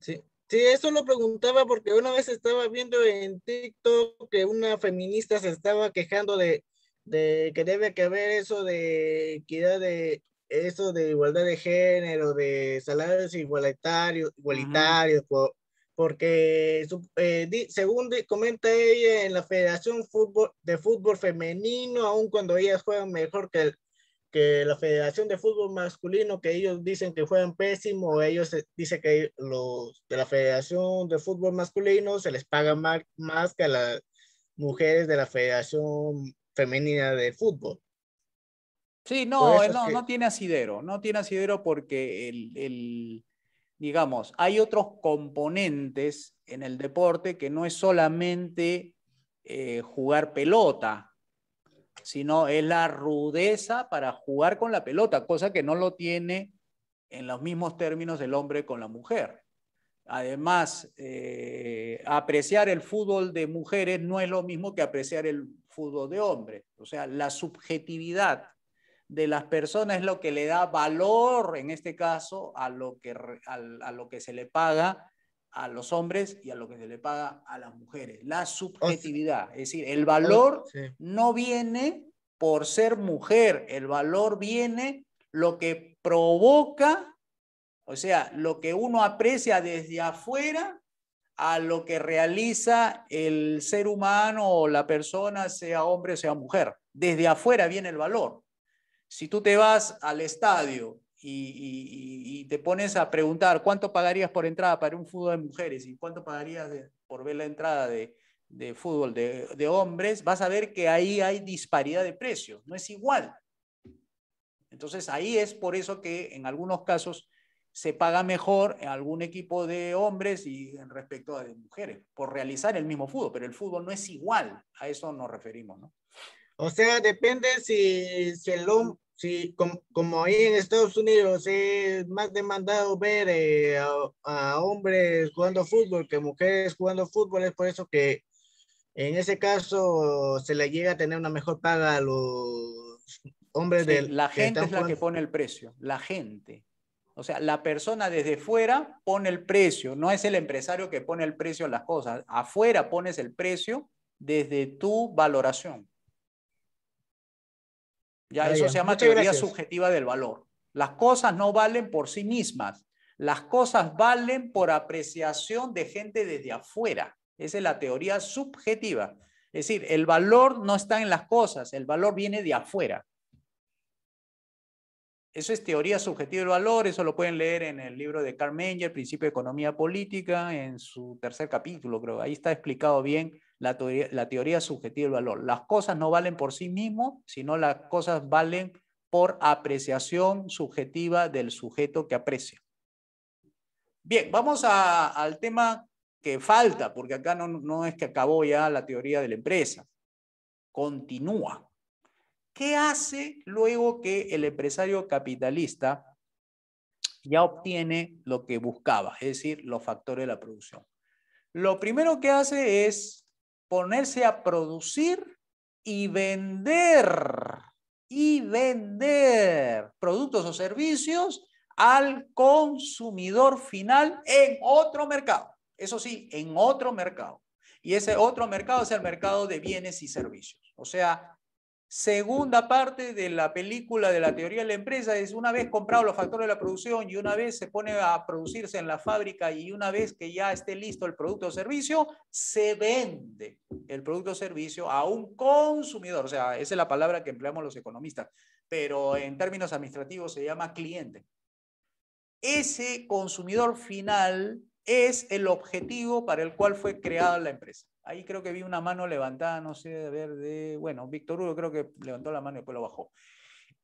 Sí. sí, eso lo preguntaba porque una vez estaba viendo en TikTok que una feminista se estaba quejando de de que debe que haber eso de equidad de eso de igualdad de género, de salarios igualitarios, igualitarios, porque eh, según comenta ella en la Federación fútbol, de Fútbol Femenino, aun cuando ellas juegan mejor que, que la Federación de Fútbol Masculino, que ellos dicen que juegan pésimo, ellos eh, dicen que los de la Federación de Fútbol Masculino se les paga más, más que a las mujeres de la Federación femenina de fútbol. Sí, no, eh, no, tiene asidero, no tiene asidero porque el, digamos, hay otros componentes en el deporte que no es solamente eh, jugar pelota, sino es la rudeza para jugar con la pelota, cosa que no lo tiene en los mismos términos el hombre con la mujer. Además, eh, apreciar el fútbol de mujeres no es lo mismo que apreciar el fútbol de hombre. O sea, la subjetividad de las personas es lo que le da valor, en este caso, a lo que, a, lo que se le paga a los hombres y a lo que se le paga a las mujeres. La subjetividad, es decir, el valor no viene por ser mujer, el valor viene lo que provoca, o sea, lo que uno aprecia desde afuera a lo que realiza el ser humano o la persona, sea hombre o sea mujer. Desde afuera viene el valor. Si tú te vas al estadio y, te pones a preguntar cuánto pagarías por entrada para un fútbol de mujeres y cuánto pagarías por ver la entrada de, fútbol de, de, hombres, vas a ver que ahí hay disparidad de precios, no es igual. Entonces ahí es por eso que en algunos casos se paga mejor algún equipo de hombres y respecto a mujeres, por realizar el mismo fútbol, pero el fútbol no es igual, a eso nos referimos, ¿no? O sea, depende si, si, el, si como, como, ahí en Estados Unidos es más demandado ver eh, a, hombres jugando fútbol que mujeres jugando fútbol, es por eso que en ese caso se le llega a tener una mejor paga a los hombres del... La gente es la que pone el precio, la gente. O sea, la persona desde fuera pone el precio, no es el empresario que pone el precio a las cosas. Afuera pones el precio desde tu valoración. Ya, eso se llama teoría subjetiva del valor. Las cosas no valen por sí mismas. Las cosas valen por apreciación de gente desde afuera. Esa es la teoría subjetiva. Es decir, el valor no está en las cosas, el valor viene de afuera. Eso es teoría subjetiva del valor, eso lo pueden leer en el libro de Karl Menger, Principio de Economía Política, en su tercer capítulo, creo. Ahí está explicado bien la teoría, subjetiva del valor. Las cosas no valen por sí mismo, sino las cosas valen por apreciación subjetiva del sujeto que aprecia. Bien, vamos al tema que falta, porque acá no es que acabó ya la teoría de la empresa. Continúa. ¿Qué hace luego que el empresario capitalista ya obtiene lo que buscaba, es decir, los factores de la producción? Lo primero que hace es ponerse a producir y vender, y vender productos o servicios al consumidor final en otro mercado. Eso sí, en otro mercado. Y ese otro mercado es el mercado de bienes y servicios. O sea, Segunda parte de la película de la teoría de la empresa es una vez comprado los factores de la producción y una vez se pone a producirse en la fábrica y una vez que ya esté listo el producto o servicio, se vende el producto o servicio a un consumidor. O sea, esa es la palabra que empleamos los economistas, pero en términos administrativos se llama cliente. Ese consumidor final es el objetivo para el cual fue creada la empresa. Ahí creo que vi una mano levantada, no sé, a ver de, bueno, Víctor Hugo creo que levantó la mano y después lo bajó.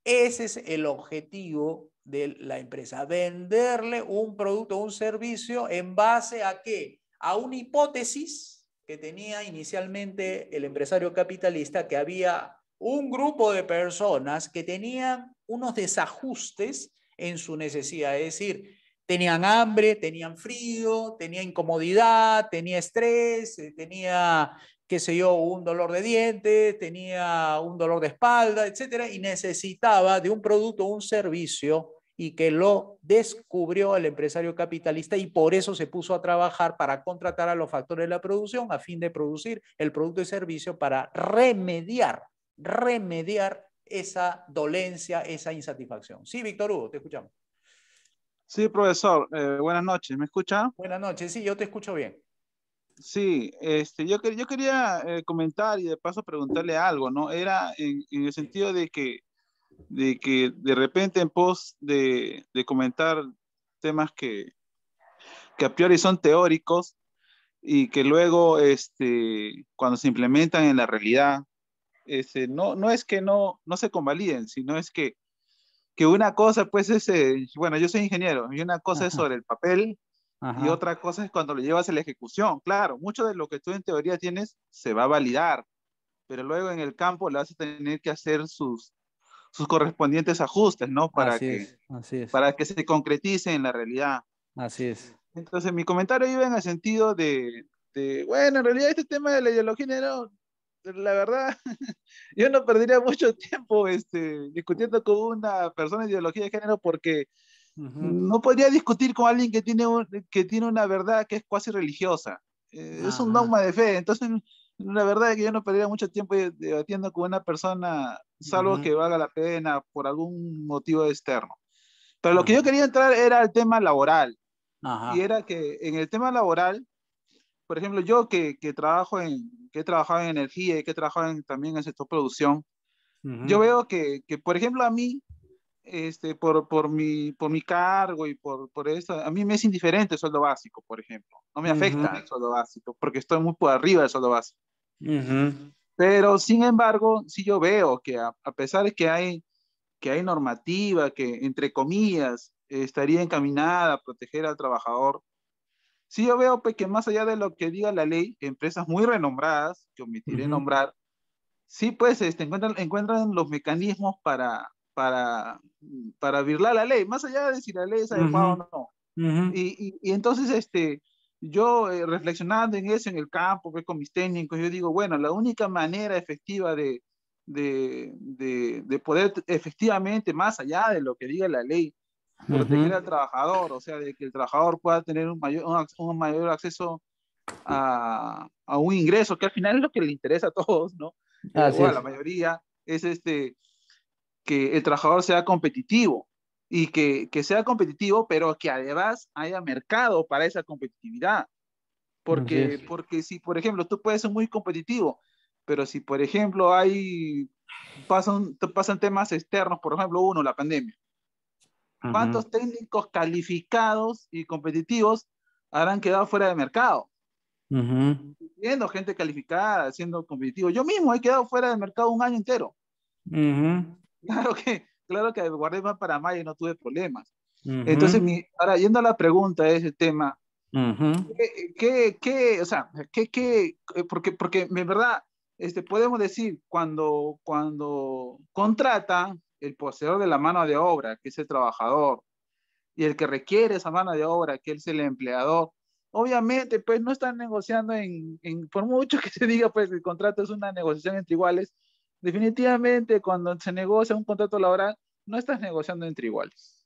Ese es el objetivo de la empresa, venderle un producto o un servicio en base a qué? A una hipótesis que tenía inicialmente el empresario capitalista, que había un grupo de personas que tenían unos desajustes en su necesidad, es decir, tenían hambre, tenían frío, tenía incomodidad, tenía estrés, eh, tenía, qué sé yo, un dolor de dientes, tenía un dolor de espalda, etcétera, y necesitaba de un producto o un servicio y que lo descubrió el empresario capitalista y por eso se puso a trabajar para contratar a los factores de la producción a fin de producir el producto y servicio para remediar, remediar esa dolencia, esa insatisfacción. Sí, Víctor Hugo, te escuchamos. Sí, profesor, eh, buenas noches, ¿me escucha? Buenas noches, sí, yo te escucho bien. Sí, este, yo, yo quería eh, comentar y de paso preguntarle algo, ¿no? Era en, el sentido de que, de que de repente en pos de, comentar temas que, que a priori son teóricos y que luego este, cuando se implementan en la realidad, este, no, no es que no, no se convaliden, sino es que que una cosa pues es, eh, bueno, yo soy ingeniero y una cosa es sobre el papel y otra cosa es cuando lo llevas a la ejecución. Claro, mucho de lo que tú en teoría tienes se va a validar, pero luego en el campo le vas a tener que hacer sus, sus correspondientes ajustes, ¿no? Para, que, así es. para que se concretice en la realidad. Así es. Entonces mi comentario iba en el sentido de, bueno, en realidad este tema de la ideología general la verdad, yo no perdería mucho tiempo este, discutiendo con una persona de ideología de género porque no podría discutir con alguien que tiene, que tiene una verdad que es cuasi religiosa. Eh, es un dogma de fe. Entonces, la verdad es que yo no perdería mucho tiempo debatiendo con una persona, salvo que valga la pena por algún motivo externo. Pero lo que yo quería entrar era el tema laboral. Y era que en el tema laboral, por ejemplo, yo que, trabajo en, que he trabajado en energía y que he trabajado también en el sector producción, yo veo que, que, por ejemplo, a mí, este, por, por, mi, por mi cargo y por, por esto, a mí me es indiferente el sueldo básico, por ejemplo. No me afecta el sueldo básico, porque estoy muy por arriba del sueldo básico. Pero, sin embargo, sí yo veo que a, pesar de que hay, que hay normativa que, entre comillas, estaría encaminada a proteger al trabajador, Sí, yo veo pues, que más allá de lo que diga la ley, empresas muy renombradas, que omitiré nombrar, sí, pues este, encuentran, encuentran los mecanismos para, para, para virlar la ley, más allá de si la ley es adecuada o no. y, y, y, entonces, este, yo eh, reflexionando en eso en el campo, pues, con mis técnicos, yo digo, bueno, la única manera efectiva de, de, de poder efectivamente, más allá de lo que diga la ley, proteger al trabajador, o sea, de que el trabajador pueda tener un mayor, un, mayor acceso a, a, un ingreso, que al final es lo que le interesa a todos, ¿no? Eh, o a la mayoría, es este, que el trabajador sea competitivo y que, que, sea competitivo, pero que además haya mercado para esa competitividad. Porque, porque si, por ejemplo, tú puedes ser muy competitivo, pero si, por ejemplo, hay, pasan, pasan temas externos, por ejemplo, uno, la pandemia, ¿Cuántos técnicos calificados y competitivos habrán quedado fuera de mercado? Viendo gente calificada, siendo competitivo. Yo mismo he quedado fuera del mercado un año entero. Claro que, claro que guardé más para mayo y no tuve problemas. Entonces, ahora yendo a la pregunta de ese tema, ¿qué, qué, o sea, qué, qué, eh, porque, porque en verdad, este, podemos decir, cuando, cuando contratan, el poseedor de la mano de obra, que es el trabajador, y el que requiere esa mano de obra, que es el empleador, obviamente, pues no están negociando en, por mucho que se diga, pues el contrato es una negociación entre iguales, definitivamente cuando se negocia un contrato laboral, no estás negociando entre iguales.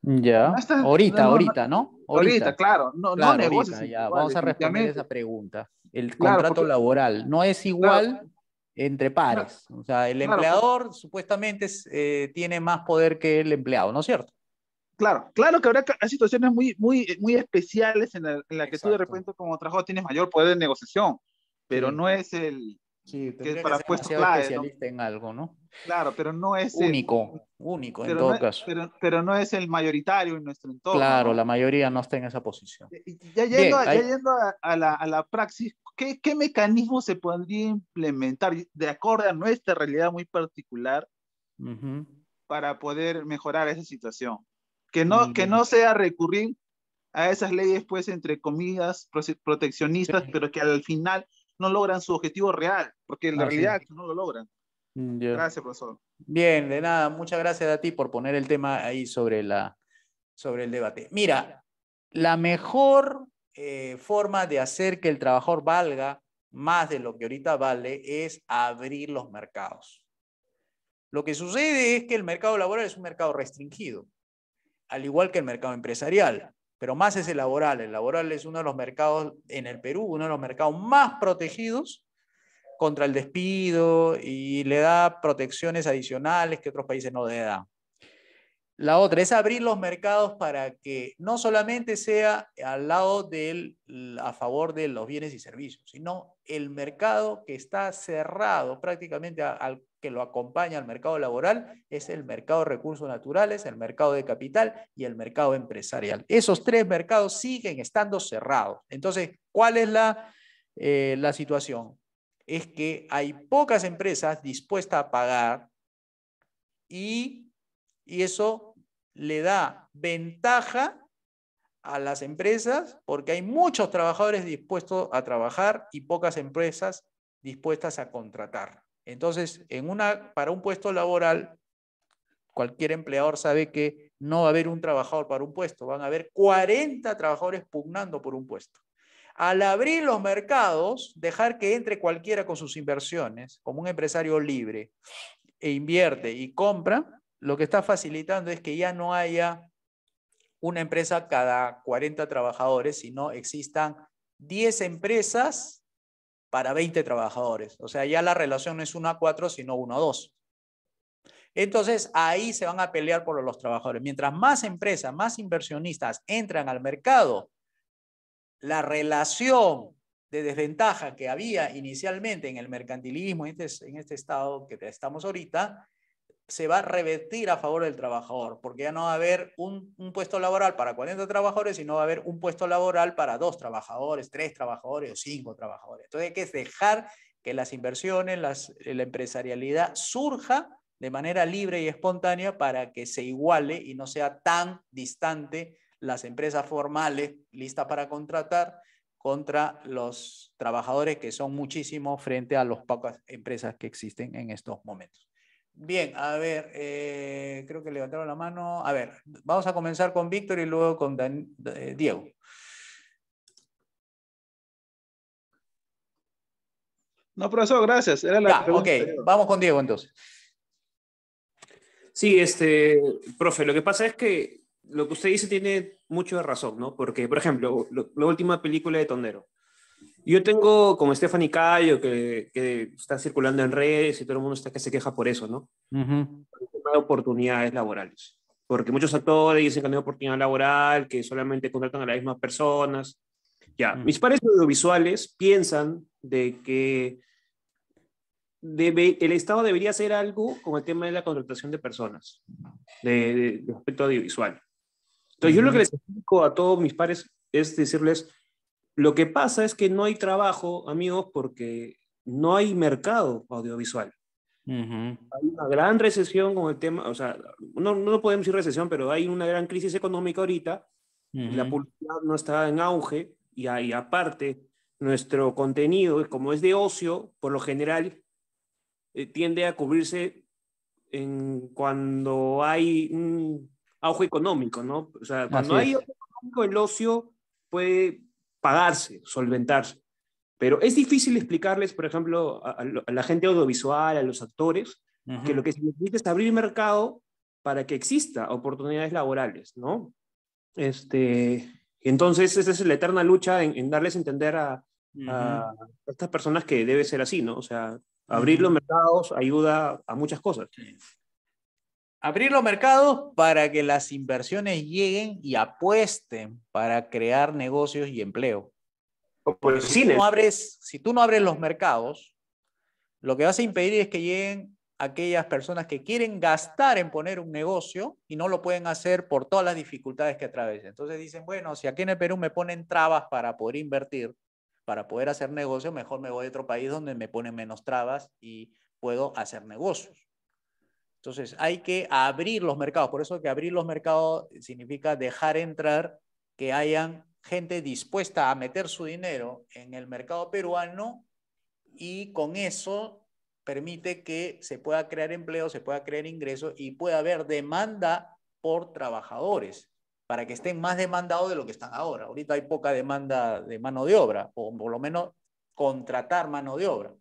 Ya, ahorita, ahorita, ¿no? Ahorita, claro, no, no ya, Vamos a responder esa pregunta. El contrato laboral no es igual entre pares. O sea, el pues. empleador supuestamente eh, tiene más poder que el empleado, ¿no es cierto? Claro, claro que habrá situaciones muy, muy, muy especiales en las la que tú de repente como trabajador tienes mayor poder de negociación, pero no es el, que para que puestos en algo, ¿no? Claro, pero no es único, único en todo caso. Pero, pero, no es el mayoritario en nuestro entorno. Claro, la mayoría no está en esa posición. Ya, yendo, yendo a, la, a, la, praxis, ¿qué, ¿qué mecanismo se podría implementar de acuerdo a nuestra realidad muy particular para poder mejorar esa situación? Que no, que no sea recurrir a esas leyes, pues, entre comillas, proteccionistas, pero que al final no logran su objetivo real, porque en realidad no lo logran. Mm, gracias, profesor. Bien, de nada, muchas gracias a ti por poner el tema ahí sobre, la, sobre el debate. Mira, la mejor eh, forma de hacer que el trabajador valga más de lo que ahorita vale es abrir los mercados. Lo que sucede es que el mercado laboral es un mercado restringido, al igual que el mercado empresarial pero más es el laboral. El laboral es uno de los mercados en el Perú, uno de los mercados más protegidos contra el despido y le da protecciones adicionales que otros países no le dan. La otra es abrir los mercados para que no solamente sea al lado del, a favor de los bienes y servicios, sino el mercado que está cerrado prácticamente al que lo acompaña al mercado laboral es el mercado de recursos naturales, el mercado de capital y el mercado empresarial. Esos tres mercados siguen estando cerrados. Entonces, ¿cuál es la, eh, la situación? Es que hay pocas empresas dispuestas a pagar y, y eso le da ventaja a las empresas porque hay muchos trabajadores dispuestos a trabajar y pocas empresas dispuestas a contratar. Entonces, en para un puesto laboral, cualquier empleador sabe que no va a haber un trabajador para un puesto, van a haber 40 trabajadores pugnando por un puesto. Al abrir los mercados, dejar que entre cualquiera con sus inversiones, como un empresario libre, e invierte y compra, lo que está facilitando es que ya no haya una empresa cada 40 trabajadores, sino existan 10 empresas para 20 trabajadores. O sea, ya la relación no es 1 a 4, sino 1 a 2. Entonces, ahí se van a pelear por los trabajadores. Mientras más empresas, más inversionistas entran al mercado, la relación de desventaja que había inicialmente en el mercantilismo, en este, en este estado que estamos ahorita, se va a revertir a favor del trabajador, porque ya no va a haber un, puesto laboral para 40 trabajadores, sino va a haber un puesto laboral para dos trabajadores, tres trabajadores o cinco trabajadores. Entonces hay que dejar que las inversiones, eh, la empresarialidad surja de manera libre y espontánea para que se iguale y no sea tan distante las empresas formales listas para contratar contra los trabajadores que son muchísimos frente a las pocas empresas que existen en estos momentos. Bien, a ver, eh, creo que levantaron la mano. A ver, vamos a comenzar con Víctor y luego con eh, Diego. No, profesor, gracias. Ok, vamos con Diego entonces. Sí, este, profe, lo que pasa es que lo que usted dice tiene mucho de razón, ¿no? Porque, por ejemplo, la última película de Tondero. Yo tengo como Stephanie Cayo, que, que, está circulando en redes y todo el mundo está que se queja por eso, ¿no? de oportunidades laborales. Porque muchos actores dicen que no hay oportunidad laboral, que solamente contratan a las mismas personas. Ya, mm. mis pares audiovisuales piensan de que el Estado debería hacer algo con el tema de la contratación de personas, de, aspecto audiovisual. Entonces, yo lo que les explico a todos mis pares es decirles, lo que pasa es que no hay trabajo, amigos, porque no hay mercado audiovisual. Hay una gran recesión con el tema, o sea, no, no podemos decir recesión, pero hay una gran crisis económica ahorita. La publicidad no está en auge y, ahí aparte, nuestro contenido, como es de ocio, por lo general eh, tiende a cubrirse en cuando hay un auge económico, ¿no? O sea, cuando hay auge económico, el ocio puede pagarse, solventarse. Pero es difícil explicarles, por ejemplo, a, la gente audiovisual, a los actores, que lo que se necesita es abrir mercado para que exista oportunidades laborales, ¿no? Este, entonces, esa es la eterna lucha en, darles a entender a, estas personas que debe ser así, ¿no? O sea, abrir los mercados ayuda a muchas cosas. Abrir los mercados para que las inversiones lleguen y apuesten para crear negocios y empleo. si, no abres, si tú no abres los mercados, lo que vas a impedir es que lleguen aquellas personas que quieren gastar en poner un negocio y no lo pueden hacer por todas las dificultades que atraviesan. Entonces dicen, bueno, si aquí en el Perú me ponen trabas para poder invertir, para poder hacer negocio, mejor me voy a otro país donde me ponen menos trabas y puedo hacer negocios. Entonces hay que abrir los mercados, por eso que abrir los mercados significa dejar entrar que hayan gente dispuesta a meter su dinero en el mercado peruano y con eso permite que se pueda crear empleo, se pueda crear ingresos y pueda haber demanda por trabajadores para que estén más demandados de lo que están ahora. Ahorita hay poca demanda de mano de obra, o por lo menos contratar mano de obra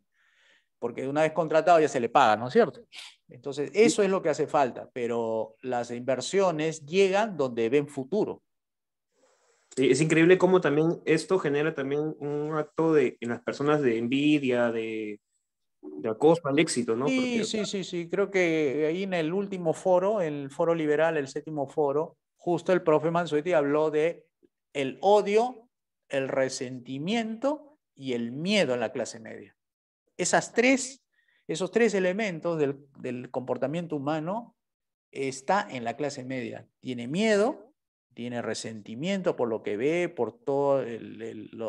porque una vez contratado ya se le paga, ¿no es cierto? Entonces, eso es lo que hace falta, pero las inversiones llegan donde ven futuro. es increíble cómo también esto genera también un acto de, en las personas de envidia, de, acoso al éxito, ¿no? Sí, sí, sí, sí. Creo que ahí en el último foro, el foro liberal, el séptimo foro, justo el profe Mansuetti habló de el odio, el resentimiento y el miedo en la clase media. Esas tres, esos tres elementos del, comportamiento humano está en la clase media. Tiene miedo, tiene resentimiento por lo que ve, por toda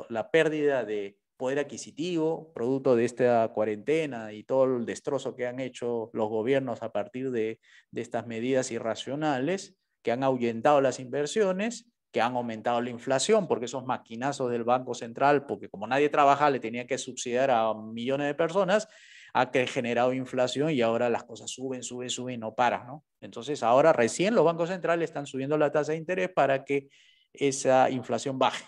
la pérdida de poder adquisitivo, producto de esta cuarentena y todo el destrozo que han hecho los gobiernos a partir de estas medidas irracionales que han ahuyentado las inversiones que han aumentado la inflación, porque esos maquinazos del Banco Central, porque como nadie trabaja, le tenía que subsidiar a millones de personas, ha generado inflación y ahora las cosas suben, suben, suben y no paran. ¿no? Entonces ahora recién los bancos centrales están subiendo la tasa de interés para que esa inflación baje.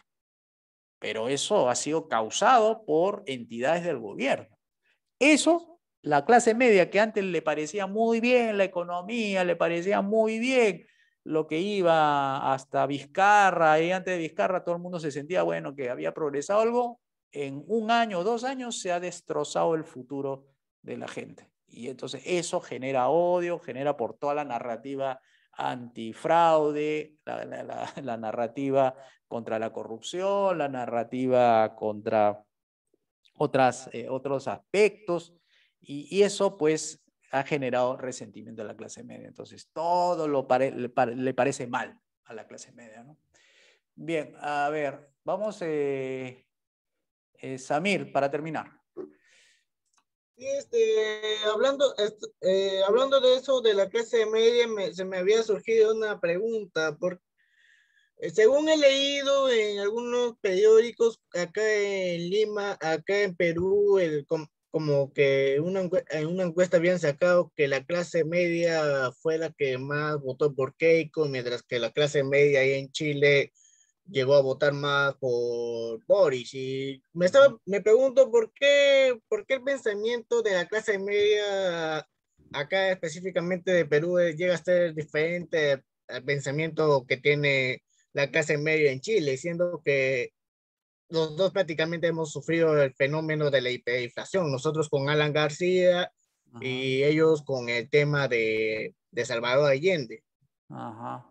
Pero eso ha sido causado por entidades del gobierno. Eso la clase media que antes le parecía muy bien la economía, le parecía muy bien lo que iba hasta Vizcarra, y antes de Vizcarra todo el mundo se sentía, bueno, que había progresado algo, en un año o dos años se ha destrozado el futuro de la gente. Y entonces eso genera odio, genera por toda la narrativa antifraude, la, narrativa contra la corrupción, la narrativa contra otras, eh, otros aspectos. y eso pues ha generado resentimiento a la clase media. Entonces, todo lo le, parece mal a la clase media. ¿no? Bien, a ver, vamos, eh, eh, Samir, para terminar. Este, hablando, eh, hablando de eso de la clase media, se me había surgido una pregunta. porque, según he leído en algunos periódicos acá en Lima, acá en Perú, el, como que en una encuesta habían sacado que la clase media fue la que más votó por Keiko, mientras que la clase media ahí en Chile llegó a votar más por Boris. Y me, estaba, me pregunto por qué, por qué el pensamiento de la clase media acá específicamente de Perú llega a ser diferente al pensamiento que tiene la clase media en Chile, siendo que los dos prácticamente hemos sufrido el fenómeno de la hiperinflación, nosotros con Alan García y ellos con el tema de, Salvador Allende. Ajá.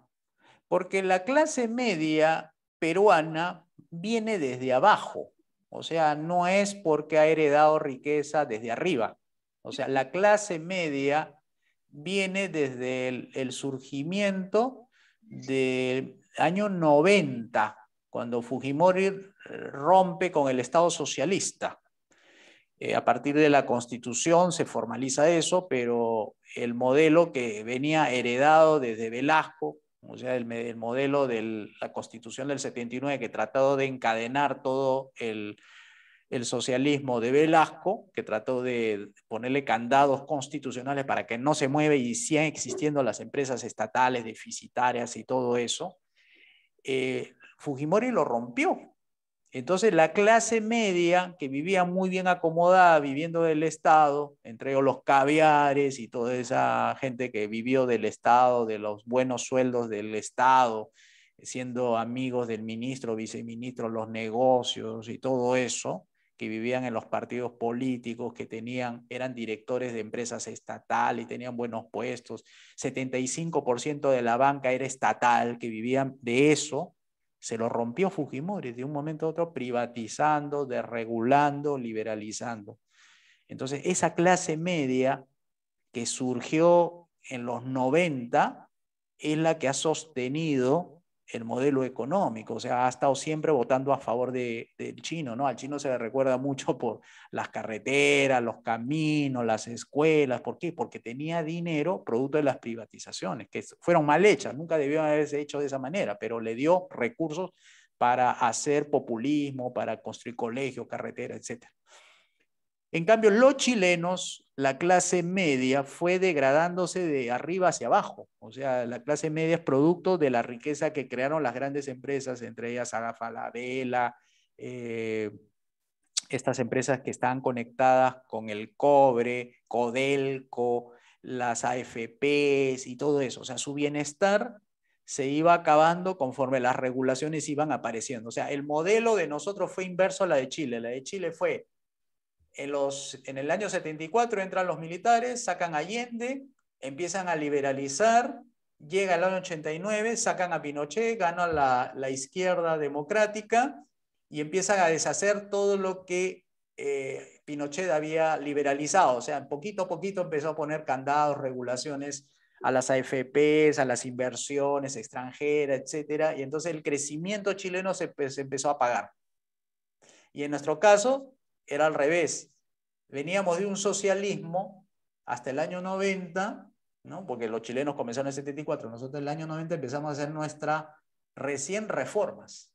Porque la clase media peruana viene desde abajo, o sea, no es porque ha heredado riqueza desde arriba, o sea, la clase media viene desde el surgimiento del año 90, cuando Fujimori rompe con el Estado socialista. Eh, a partir de la Constitución se formaliza eso, pero el modelo que venía heredado desde Velasco, o sea, el, modelo de la Constitución del 79 que trató de encadenar todo el, socialismo de Velasco, que trató de ponerle candados constitucionales para que no se mueva y sigan existiendo las empresas estatales deficitarias y todo eso, eh, Fujimori lo rompió entonces la clase media, que vivía muy bien acomodada, viviendo del Estado, entre los caviares y toda esa gente que vivió del Estado, de los buenos sueldos del Estado, siendo amigos del ministro, viceministro, los negocios y todo eso, que vivían en los partidos políticos, que tenían, eran directores de empresas estatales y tenían buenos puestos. 75% de la banca era estatal, que vivían de eso se lo rompió Fujimori de un momento a otro privatizando, desregulando, liberalizando. Entonces, esa clase media que surgió en los 90 es la que ha sostenido el modelo económico, o sea, ha estado siempre votando a favor de, del chino, ¿no? Al chino se le recuerda mucho por las carreteras, los caminos, las escuelas, ¿por qué? Porque tenía dinero producto de las privatizaciones, que fueron mal hechas, nunca debió haberse hecho de esa manera, pero le dio recursos para hacer populismo, para construir colegios, carreteras, etcétera. En cambio, los chilenos, la clase media fue degradándose de arriba hacia abajo. O sea, la clase media es producto de la riqueza que crearon las grandes empresas, entre ellas Agafa La Vela, eh, estas empresas que están conectadas con el cobre, Codelco, las AFPs y todo eso. O sea, su bienestar se iba acabando conforme las regulaciones iban apareciendo. O sea, el modelo de nosotros fue inverso a la de Chile. La de Chile fue en, los, en el año 74 entran los militares, sacan a Allende, empiezan a liberalizar, llega el año 89, sacan a Pinochet, gana la, la izquierda democrática y empiezan a deshacer todo lo que eh, Pinochet había liberalizado. O sea, poquito a poquito empezó a poner candados, regulaciones a las AFPs, a las inversiones extranjeras, etcétera, y entonces el crecimiento chileno se, empezó a apagar. Y en nuestro caso, era al revés. Veníamos de un socialismo hasta el año 90, ¿no? porque los chilenos comenzaron en el 74, nosotros en el año 90 empezamos a hacer nuestras recién reformas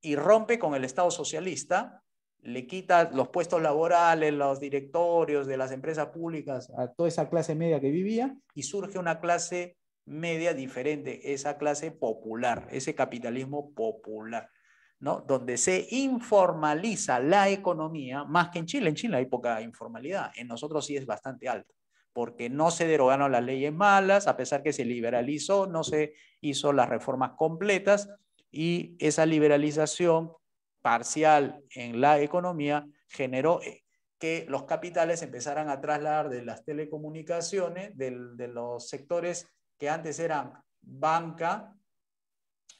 y rompe con el Estado socialista, le quita los puestos laborales, los directorios de las empresas públicas a toda esa clase media que vivía y surge una clase media diferente, esa clase popular, ese capitalismo popular donde se informaliza la economía, más que en Chile. En Chile hay poca informalidad, en nosotros sí es bastante alta, porque no se derogaron las leyes malas, a pesar que se liberalizó, no se hizo las reformas completas y esa liberalización parcial en la economía generó eh, que los capitales empezaran a trasladar de las telecomunicaciones, de, de los sectores que antes eran banca,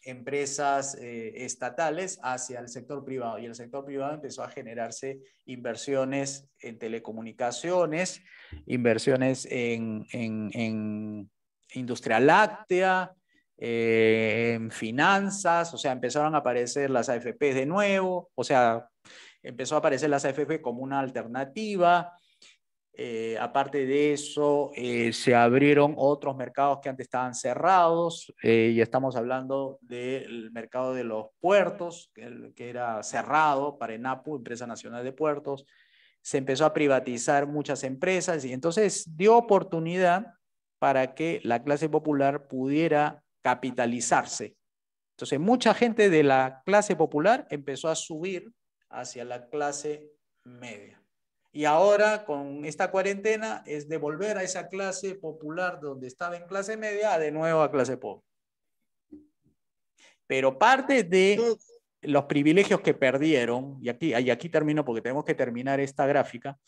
empresas eh, estatales hacia el sector privado y el sector privado empezó a generarse inversiones en telecomunicaciones, inversiones en, en, industria láctea, eh, en finanzas, o sea, empezaron a aparecer las AFP de nuevo, o sea, empezó a aparecer las AFP como una alternativa, eh, aparte de eso, eh, se abrieron otros mercados que antes estaban cerrados eh, y estamos hablando del mercado de los puertos, que, que, era cerrado para ENAPU, Empresa Nacional de Puertos. Se empezó a privatizar muchas empresas y entonces dio oportunidad para que la clase popular pudiera capitalizarse. Entonces, mucha gente de la clase popular empezó a subir hacia la clase media. Y ahora con esta cuarentena es de volver a esa clase popular donde estaba en clase media, de nuevo a clase pobre. Pero parte de los privilegios que perdieron, y aquí, aquí termino porque tenemos que terminar esta gráfica,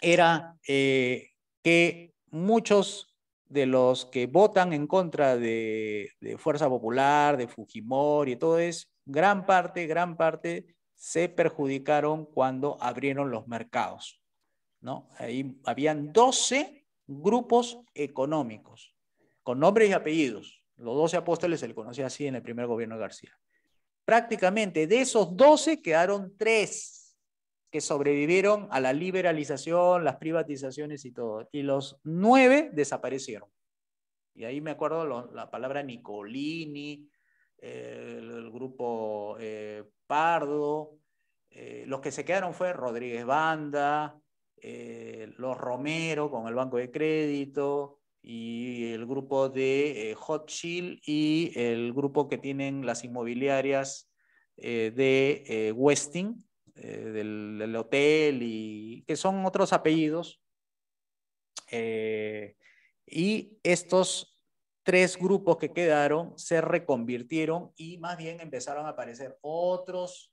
era eh, que muchos de los que votan en contra de, de Fuerza Popular, de Fujimori y todo eso, gran parte, gran parte se perjudicaron cuando abrieron los mercados. ¿no? Ahí habían 12 grupos económicos, con nombres y apellidos. Los 12 apóstoles se le conocía así en el primer gobierno de García. Prácticamente de esos 12 quedaron 3 que sobrevivieron a la liberalización, las privatizaciones y todo. Y los 9 desaparecieron. Y ahí me acuerdo la palabra Nicolini, el, grupo eh, Pardo, eh, los que se quedaron fue Rodríguez Banda, eh, los Romero con el Banco de Crédito y el grupo de Hot Chill y el grupo que tienen las inmobiliarias de Westing, del, hotel y que son otros apellidos. y estos tres grupos que quedaron se reconvirtieron y más bien empezaron a aparecer otros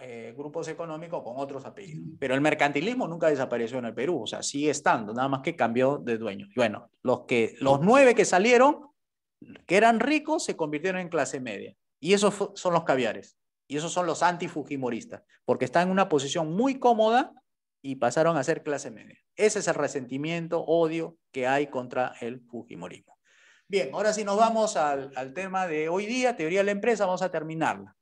eh, grupos económicos con otros apellidos. Pero el mercantilismo nunca desapareció en el Perú, o sea, sigue estando, nada más que cambió de dueño. bueno, los, que, los nueve que salieron, que eran ricos, se convirtieron en clase media. Y esos son los caviares. Y esos son los anti fujimoristas porque están en una posición muy cómoda y pasaron a ser clase media. Ese es el resentimiento, odio que hay contra el fujimorismo. Bien, ahora sí nos vamos al, tema de hoy día, teoría de la empresa, vamos a terminarla.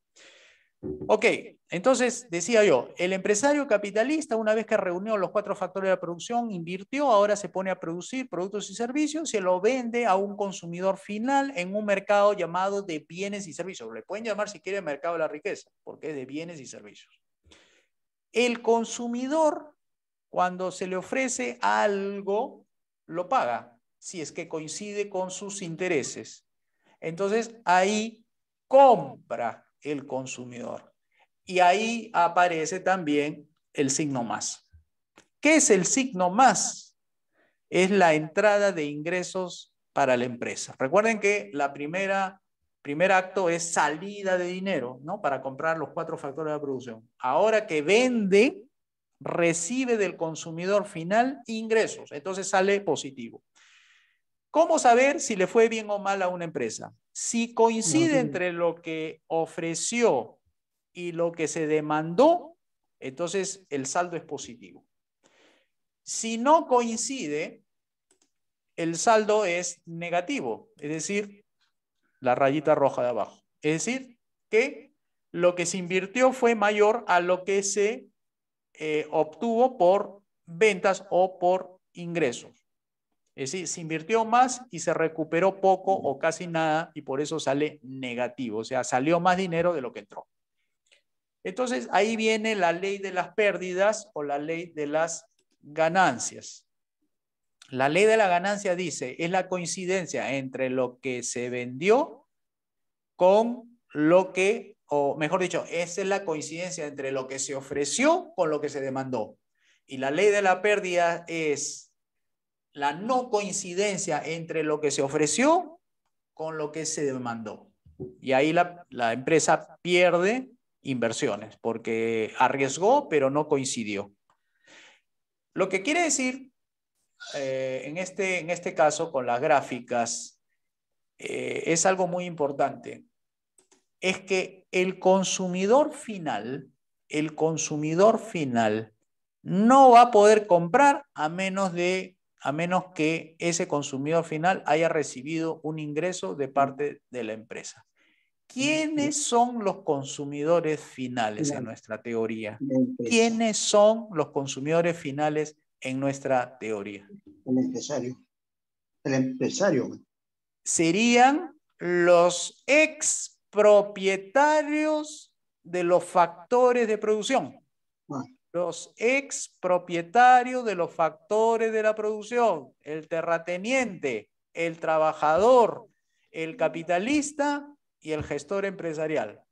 Ok, entonces decía yo, el empresario capitalista, una vez que reunió los cuatro factores de la producción, invirtió, ahora se pone a producir productos y servicios se lo vende a un consumidor final en un mercado llamado de bienes y servicios. Le pueden llamar si quieren mercado de la riqueza, porque es de bienes y servicios. El consumidor, cuando se le ofrece algo, lo paga si es que coincide con sus intereses. Entonces ahí compra el consumidor. Y ahí aparece también el signo más. ¿Qué es el signo más? Es la entrada de ingresos para la empresa. Recuerden que la primera primer acto es salida de dinero, ¿no? Para comprar los cuatro factores de producción. Ahora que vende, recibe del consumidor final ingresos, entonces sale positivo. ¿Cómo saber si le fue bien o mal a una empresa? Si coincide entre lo que ofreció y lo que se demandó, entonces el saldo es positivo. Si no coincide, el saldo es negativo, es decir, la rayita roja de abajo. Es decir, que lo que se invirtió fue mayor a lo que se eh, obtuvo por ventas o por ingresos. Es decir, se invirtió más y se recuperó poco o casi nada y por eso sale negativo, o sea, salió más dinero de lo que entró. Entonces, ahí viene la ley de las pérdidas o la ley de las ganancias. La ley de la ganancia dice, es la coincidencia entre lo que se vendió con lo que, o mejor dicho, esa es la coincidencia entre lo que se ofreció con lo que se demandó. Y la ley de la pérdida es la no coincidencia entre lo que se ofreció con lo que se demandó. Y ahí la, empresa pierde inversiones porque arriesgó pero no coincidió. Lo que quiere decir eh, en, este, en este caso con las gráficas eh, es algo muy importante. Es que el consumidor final, el consumidor final no va a poder comprar a menos de a menos que ese consumidor final haya recibido un ingreso de parte de la empresa. ¿Quiénes son los consumidores finales en nuestra teoría? ¿Quiénes son los consumidores finales en nuestra teoría? El empresario. El empresario. Serían los expropietarios de los factores de producción. Ah los propietarios de los factores de la producción, el terrateniente, el trabajador, el capitalista y el gestor empresarial.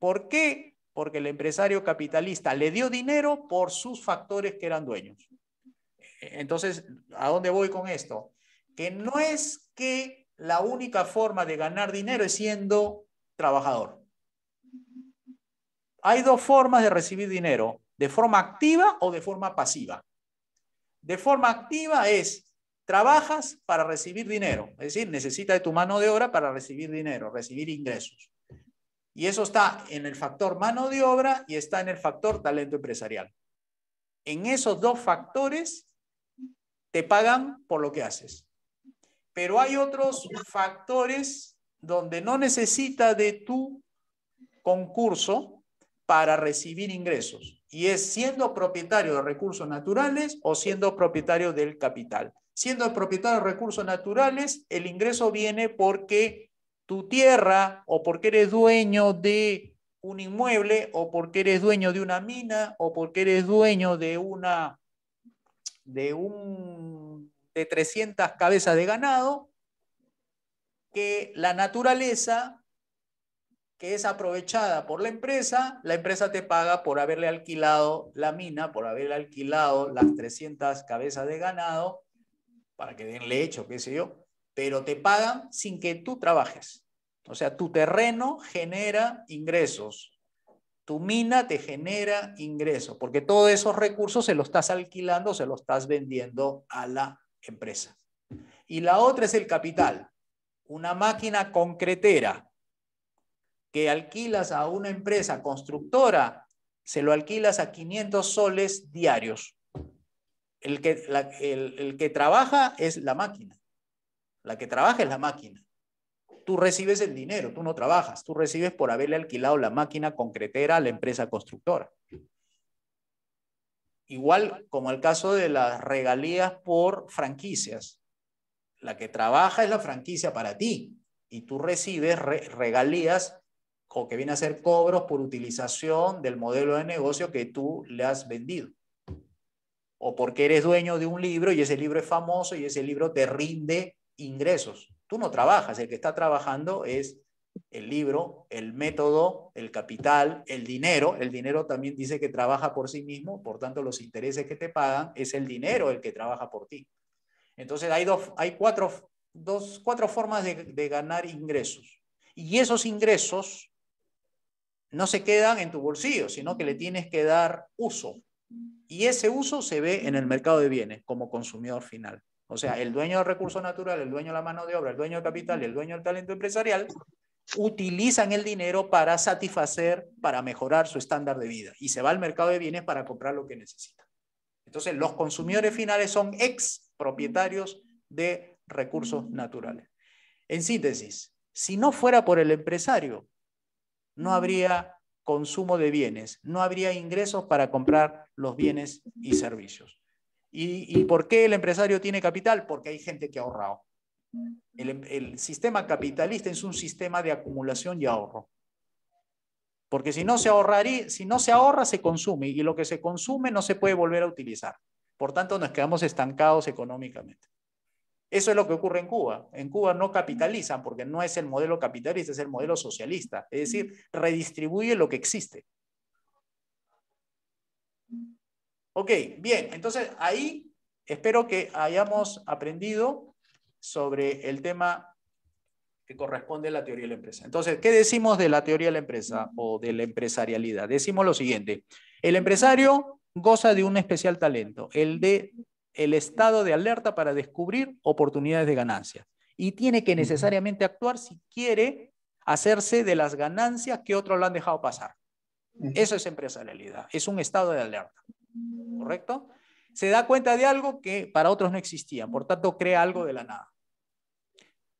¿Por qué? Porque el empresario capitalista le dio dinero por sus factores que eran dueños. Entonces, ¿a dónde voy con esto? Que no es que la única forma de ganar dinero es siendo trabajador. Hay dos formas de recibir dinero, ¿De forma activa o de forma pasiva? De forma activa es, trabajas para recibir dinero, es decir, necesita de tu mano de obra para recibir dinero, recibir ingresos. Y eso está en el factor mano de obra y está en el factor talento empresarial. En esos dos factores te pagan por lo que haces. Pero hay otros factores donde no necesita de tu concurso para recibir ingresos y es siendo propietario de recursos naturales o siendo propietario del capital. Siendo propietario de recursos naturales, el ingreso viene porque tu tierra o porque eres dueño de un inmueble o porque eres dueño de una mina o porque eres dueño de una de un de 300 cabezas de ganado que la naturaleza que es aprovechada por la empresa, la empresa te paga por haberle alquilado la mina, por haberle alquilado las 300 cabezas de ganado, para que den o qué sé yo, pero te pagan sin que tú trabajes. O sea, tu terreno genera ingresos, tu mina te genera ingresos, porque todos esos recursos se los estás alquilando, se los estás vendiendo a la empresa. Y la otra es el capital, una máquina concretera que alquilas a una empresa constructora, se lo alquilas a 500 soles diarios. El que, el, que trabaja es la máquina. La que trabaja es la máquina. Tú recibes el dinero, tú no trabajas, tú recibes por haberle alquilado la máquina concretera a la empresa constructora. Igual como el caso de las regalías por franquicias. La que trabaja es la franquicia para ti y tú recibes regalías o que viene a ser cobros por utilización del modelo de negocio que tú le has vendido. O porque eres dueño de un libro y ese libro es famoso y ese libro te rinde ingresos. Tú no trabajas, el que está trabajando es el libro, el método, el capital, el dinero. El dinero también dice que trabaja por sí mismo, por tanto los intereses que te pagan es el dinero el que trabaja por ti. Entonces hay, dos, hay cuatro, dos, cuatro formas de, de ganar ingresos. Y esos ingresos no se quedan en tu bolsillo, sino que le tienes que dar uso. Y ese uso se ve en el mercado de bienes como consumidor final. O sea, el dueño del recurso natural, el dueño de la mano de obra, el dueño del capital y el dueño del talento empresarial utilizan el dinero para satisfacer, para mejorar su estándar de vida y se va al mercado de bienes para comprar lo que necesita. Entonces, los consumidores finales son ex propietarios de recursos naturales. En síntesis, si no fuera por el empresario, no mm. habría consumo de bienes, no habría ingresos para comprar los bienes y servicios. ¿Y, por qué el empresario tiene capital? Porque hay gente que ha ahorrado. El, em, el sistema capitalista es un sistema de acumulación y ahorro. Porque si no, se ahorraría, si no se ahorra, se consume y lo que se consume no se puede volver a utilizar. Por tanto, nos quedamos estancados económicamente. Eso es lo que ocurre en Cuba. En Cuba no capitalizan porque no es el modelo capitalista, es el modelo socialista. Es decir, redistribuye lo que existe. Ok, bien, entonces ahí espero que hayamos aprendido sobre el tema que corresponde a la teoría de la empresa. Entonces, ¿qué decimos de la teoría de la empresa o de la empresarialidad? Decimos lo siguiente, el empresario goza de un especial talento, el de el estado de alerta para descubrir oportunidades de ganancia. Y tiene que necesariamente actuar si quiere hacerse de las ganancias que otros lo han dejado pasar. Eso es empresarialidad, es un estado de alerta. Mm. ¿Correcto? Se da cuenta de algo que para otros no existía, por tanto crea algo de la nada.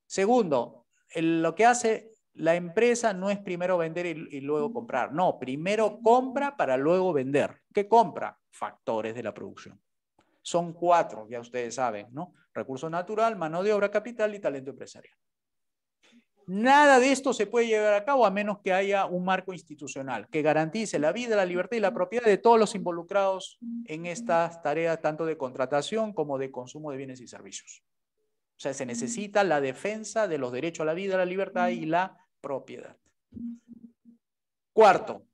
Segundo, lo que hace la empresa no es primero vender y, y, luego comprar. No, primero compra para luego vender. ¿Qué compra? Factores de la producción. Son cuatro, ya ustedes saben, ¿no? Recurso natural, mano de obra, capital y talento empresarial. Nada de esto se puede llevar a cabo a menos que haya un marco institucional que garantice la vida, la libertad y la propiedad de todos los involucrados en estas tareas, tanto de contratación como de consumo de bienes y servicios. O sea, se necesita la defensa de los derechos a la vida, la libertad y la propiedad. Cuarto,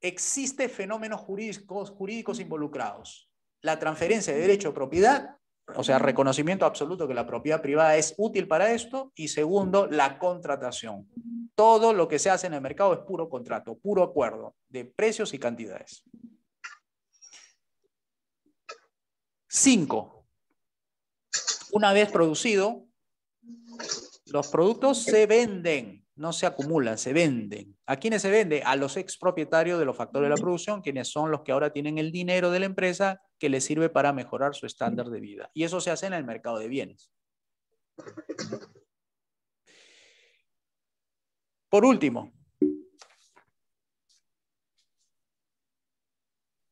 existe fenómenos jurídicos involucrados la transferencia de derecho a propiedad, o sea, reconocimiento absoluto que la propiedad privada es útil para esto, y segundo, la contratación. Todo lo que se hace en el mercado es puro contrato, puro acuerdo de precios y cantidades. Cinco. Una vez producido, los productos se venden, no se acumulan, se venden. ¿A quiénes se vende? A los expropietarios de los factores de la producción, quienes son los que ahora tienen el dinero de la empresa que le sirve para mejorar su estándar de vida. Y eso se hace en el mercado de bienes. Por último,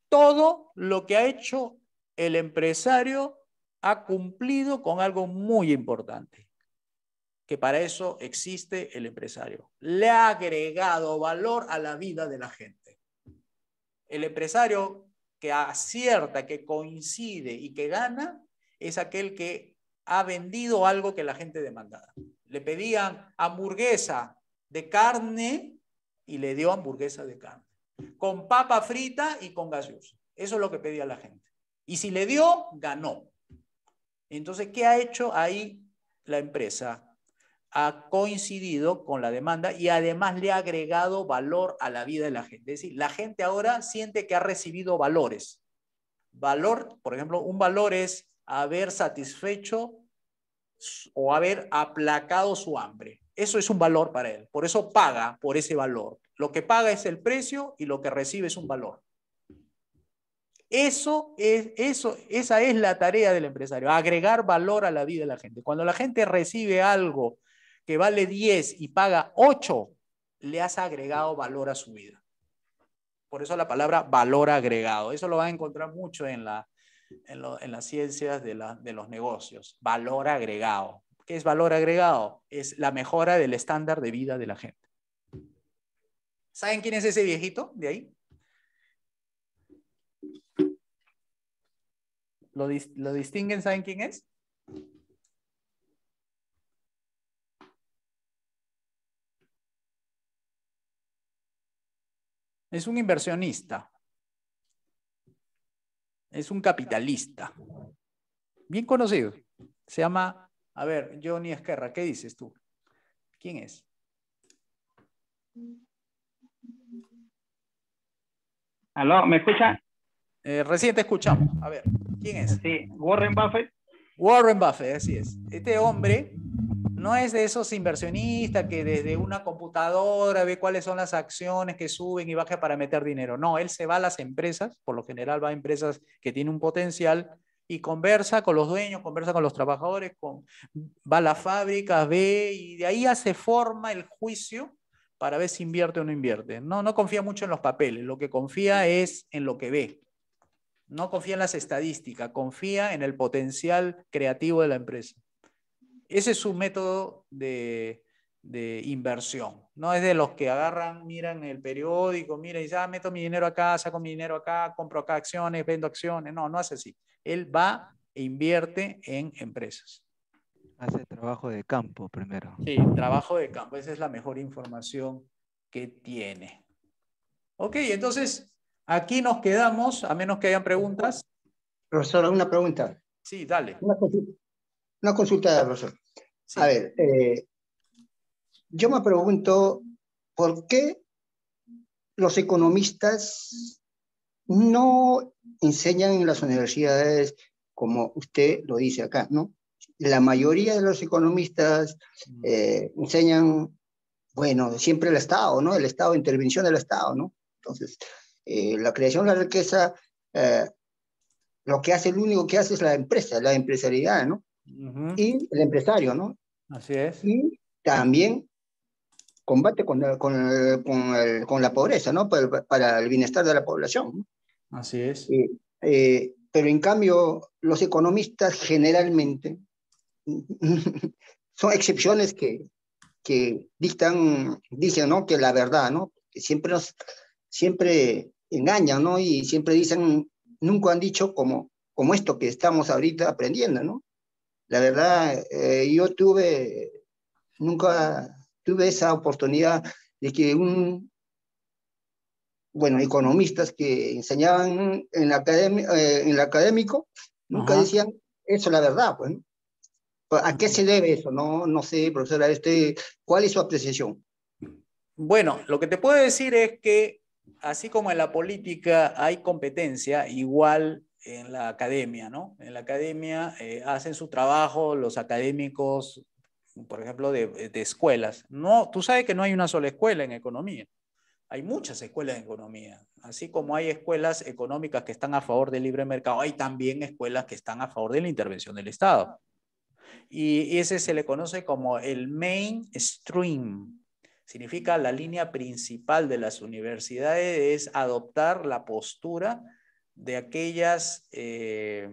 todo lo que ha hecho el empresario ha cumplido con algo muy importante, que para eso existe el empresario. Le ha agregado valor a la vida de la gente. El empresario acierta, que coincide y que gana es aquel que ha vendido algo que la gente demandaba. Le pedían hamburguesa de carne y le dio hamburguesa de carne, con papa frita y con gaseosa. Eso es lo que pedía la gente. Y si le dio, ganó. Entonces, ¿qué ha hecho ahí la empresa? ha coincidido con la demanda y además le ha agregado valor a la vida de la gente. Es decir, la gente ahora siente que ha recibido valores. Valor, por ejemplo, un valor es haber satisfecho o haber aplacado su hambre. Eso es un valor para él. Por eso paga por ese valor. Lo que paga es el precio y lo que recibe es un valor. Eso es, eso, esa es la tarea del empresario, agregar valor a la vida de la gente. Cuando la gente recibe algo que vale 10 y paga 8, le has agregado valor a su vida. Por eso la palabra valor agregado. Eso lo van a encontrar mucho en, la, en, las ciencias de, los negocios. Valor agregado. ¿Qué es valor agregado? Es la mejora del estándar de vida de la gente. ¿Saben quién es ese viejito de ahí? ¿Lo, lo distinguen? ¿Saben quién es? Es un inversionista. Es un capitalista. Bien conocido. Se llama, a ver, Johnny Esquerra, ¿qué dices tú? ¿Quién es? ¿Aló? ¿Me escucha? Eh, recién te escuchamos. A ver, ¿quién es? Sí, Warren Buffett. Warren Buffett, así es. Este hombre no es de esos inversionistas que desde una computadora ve cuáles son las acciones que suben y bajan para meter dinero. No, él se va a las empresas, por lo general va a empresas que tienen un potencial y conversa con los dueños, conversa con los trabajadores, con, va a las fábricas, ve y de ahí hace se forma el juicio para ver si invierte o no invierte. No, no confía mucho en los papeles, lo que confía es en lo que ve. No confía en las estadísticas, confía en el potencial creativo de la empresa. Ese es su método de, inversión. No es de los que agarran, miran el periódico, mira y ya ah, meto mi dinero acá, saco mi dinero acá, compro acá acciones, vendo acciones. No, no hace así. Él va e invierte en empresas. Hace trabajo de campo primero. Sí, trabajo de campo. Esa es la mejor información que tiene. Ok, entonces aquí nos quedamos, a menos que hayan preguntas. Profesor, una pregunta. Sí, dale. Una una consulta profesor. A ver, eh, yo me pregunto por qué los economistas no enseñan en las universidades, como usted lo dice acá, ¿no? La mayoría de los economistas eh, enseñan, bueno, siempre el Estado, ¿no? El Estado, intervención del Estado, ¿no? Entonces, eh, la creación de la riqueza, lo que hace, lo único que hace es la empresa, la empresariedad, ¿no? y el empresario, ¿no? Así es. Y también combate con, la pobreza, ¿no? Para, el bienestar de la población. Así es. Eh, pero en cambio, los economistas generalmente son excepciones que, que dictan, dicen, ¿no? Que la verdad, ¿no? siempre nos, siempre engañan, ¿no? Y siempre dicen, nunca han dicho como, como esto que estamos ahorita aprendiendo, ¿no? La verdad, eh, yo tuve, nunca tuve esa oportunidad de que un, bueno, economistas que enseñaban en, la eh, en el académico, nunca decían, eso la verdad, pues. pues ¿A qué se debe eso? No, no sé, profesora, este, ¿cuál es su apreciación? Bueno, lo que te puedo decir es que así como en la política hay competencia, igual en la academia, ¿no? En la academia eh, hacen su trabajo los académicos, por ejemplo, de, de, escuelas. No, tú sabes que no hay una sola escuela en economía. Hay muchas escuelas de economía. Así como hay escuelas económicas que están a favor del libre mercado, hay también escuelas que están a favor de la intervención del Estado. Y ese se le conoce como el mainstream. Significa la línea principal de las universidades es adoptar la postura de aquellas eh,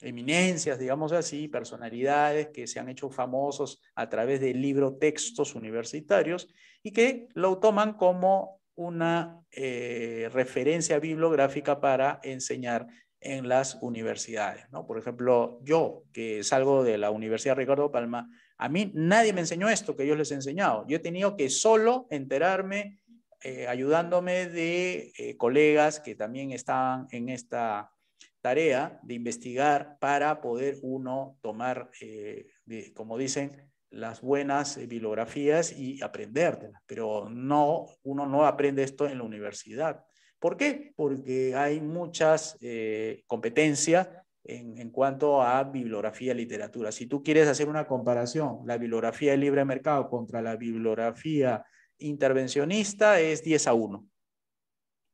eminencias, digamos así, personalidades que se han hecho famosos a través de libro textos universitarios y que lo toman como una eh, referencia bibliográfica para enseñar en las universidades. Por ejemplo, yo que salgo de la Universidad Ricardo Palma, a mí nadie me enseñó esto que yo les he enseñado. Yo he tenido que solo enterarme eh, ayudándome de eh, colegas que también están en esta tarea de investigar para poder uno tomar, eh, como dicen, las buenas bibliografías y aprendértelas. Pero no, uno no aprende esto en la universidad. ¿Por qué? Porque hay muchas competencias en, en, cuanto a bibliografía y literatura. Si tú quieres hacer una comparación, la bibliografía de libre mercado contra la bibliografía intervencionista es 10 a 1.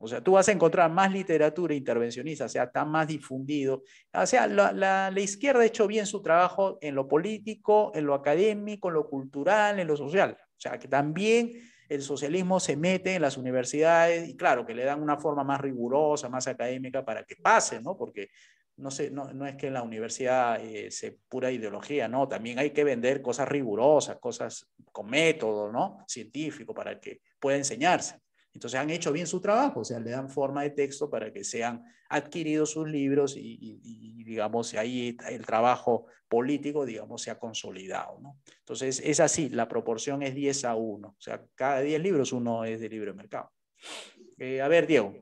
O sea, tú vas a encontrar más literatura intervencionista, o sea, está más difundido. O sea, la, izquierda ha hecho bien su trabajo en lo político, en lo académico, en lo cultural, en lo social. O sea, que también el socialismo se mete en las universidades y claro, que le dan una forma más rigurosa, más académica para que pase, ¿no? Porque no, sé, no, es que en la universidad sea eh, se pura ideología, no, también hay que vender cosas rigurosas, cosas con método, ¿no? Científico, para que pueda enseñarse. Entonces han hecho bien su trabajo, o sea, le dan forma de texto para que sean adquiridos sus libros y, ahí el trabajo político, digamos, se ha consolidado, Entonces es así, la proporción es 10 a 1, o sea, cada 10 libros uno es de libre mercado. Eh, a ver, Diego.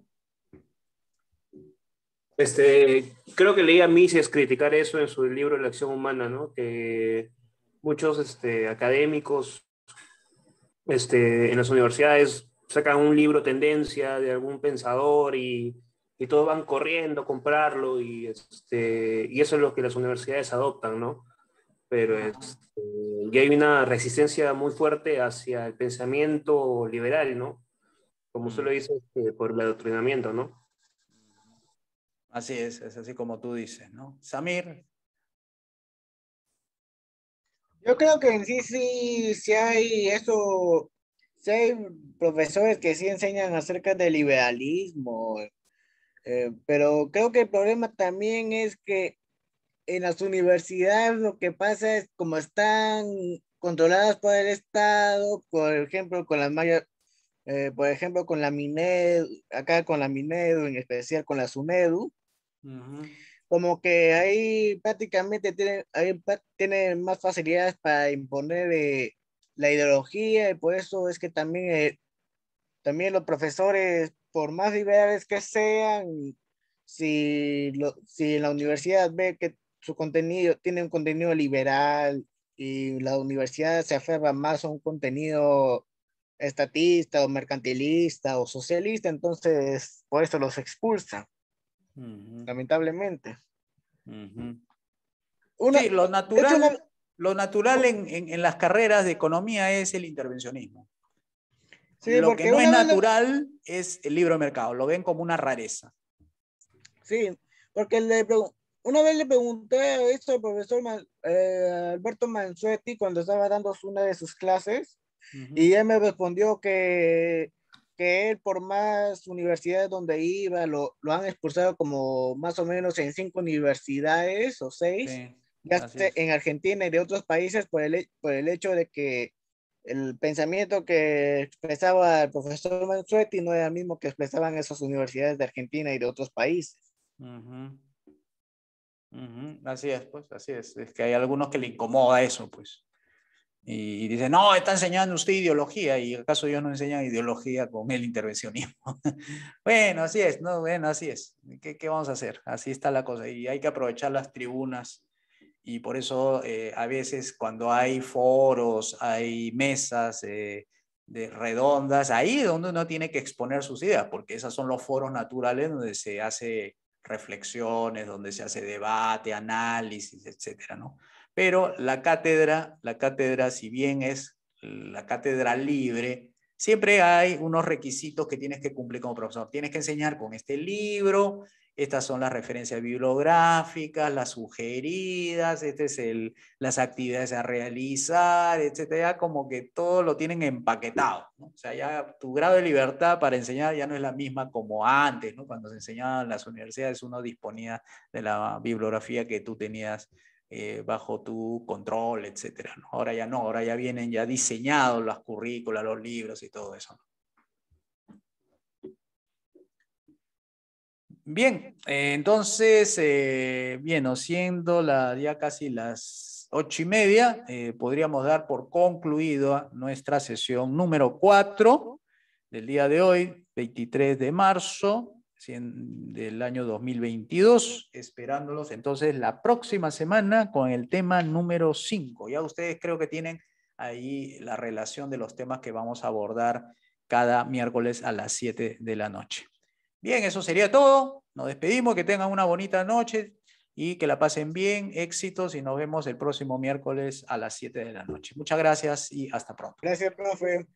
Este, creo que leía Mises criticar eso en su libro La acción humana, ¿no? Que muchos este, académicos este, en las universidades sacan un libro tendencia de algún pensador y, y todos van corriendo a comprarlo y, este, y eso es lo que las universidades adoptan, ¿no? Pero este, y hay una resistencia muy fuerte hacia el pensamiento liberal, ¿no? Como usted lo dice, este, por el adoctrinamiento, ¿no? Así es, es así como tú dices, ¿no? Samir. Yo creo que sí, sí, sí hay eso, sí hay profesores que sí enseñan acerca del liberalismo, eh, pero creo que el problema también es que en las universidades lo que pasa es como están controladas por el Estado, por ejemplo, con las mayores, eh, por ejemplo, con la Mined, acá con la MINEDU, en especial con la SUNEDU, como que ahí prácticamente tiene, tiene más facilidades para imponer eh, la ideología y por eso es que también, eh, también los profesores, por más liberales que sean, si, lo, si la universidad ve que su contenido tiene un contenido liberal y la universidad se aferra más a un contenido estatista o mercantilista o socialista, entonces por eso los expulsan lamentablemente. lo natural, en, las carreras de economía es el intervencionismo. lo que no es natural es el libro de mercado, lo ven como una rareza. Sí, porque le una vez le pregunté esto al profesor eh, Alberto Manzuetti cuando estaba dando una de sus clases y él me respondió que que él por más universidades donde iba, lo, lo han expulsado como más o menos en cinco universidades o seis, ya en Argentina y de otros países por el, por el hecho de que el pensamiento que expresaba el profesor manzuetti no era el mismo que expresaban esas universidades de Argentina y de otros países. Así es, pues, así es. Es que hay algunos que le incomoda eso, pues. Y dice, no, está enseñando usted ideología, y acaso yo no enseño ideología con el intervencionismo. bueno, así es, no, bueno, así es. ¿Qué, ¿Qué, vamos a hacer? Así está la cosa. Y hay que aprovechar las tribunas. Y por eso eh, a veces cuando hay foros, hay mesas eh, de redondas, ahí es donde uno tiene que exponer sus ideas, porque esos son los foros naturales donde se hace reflexiones, donde se hace debate, análisis, etcétera, ¿no? Pero la cátedra, la cátedra, si bien es la cátedra libre, siempre hay unos requisitos que tienes que cumplir como profesor. Tienes que enseñar con este libro, estas son las referencias bibliográficas, las sugeridas, este es el, las actividades a realizar, etcétera, como que todo lo tienen empaquetado. O sea, ya tu grado de libertad para enseñar ya no es la misma como antes, Cuando se enseñaban en las universidades uno disponía de la bibliografía que tú tenías eh, bajo tu control, etcétera. Ahora ya no, ahora ya vienen ya diseñados las currículas, los libros y todo eso. Bien, eh, entonces, eh, bien, siendo la, ya casi las ocho y media, podríamos dar por concluida nuestra sesión número cuatro del día de hoy, 23 de marzo del año 2022, esperándolos entonces la próxima semana con el tema número 5. Ya ustedes creo que tienen ahí la relación de los temas que vamos a abordar cada miércoles a las 7 de la noche. Bien, eso sería todo. Nos despedimos, que tengan una bonita noche y que la pasen bien, éxitos y nos vemos el próximo miércoles a las 7 de la noche. Muchas gracias y hasta pronto. Gracias, profe.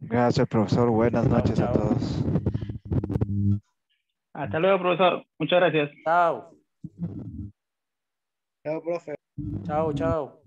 Gracias, profesor. Buenas noches a todos. Hasta luego, profesor. Muchas gracias. Chao. Chao, profesor. Chao, chao.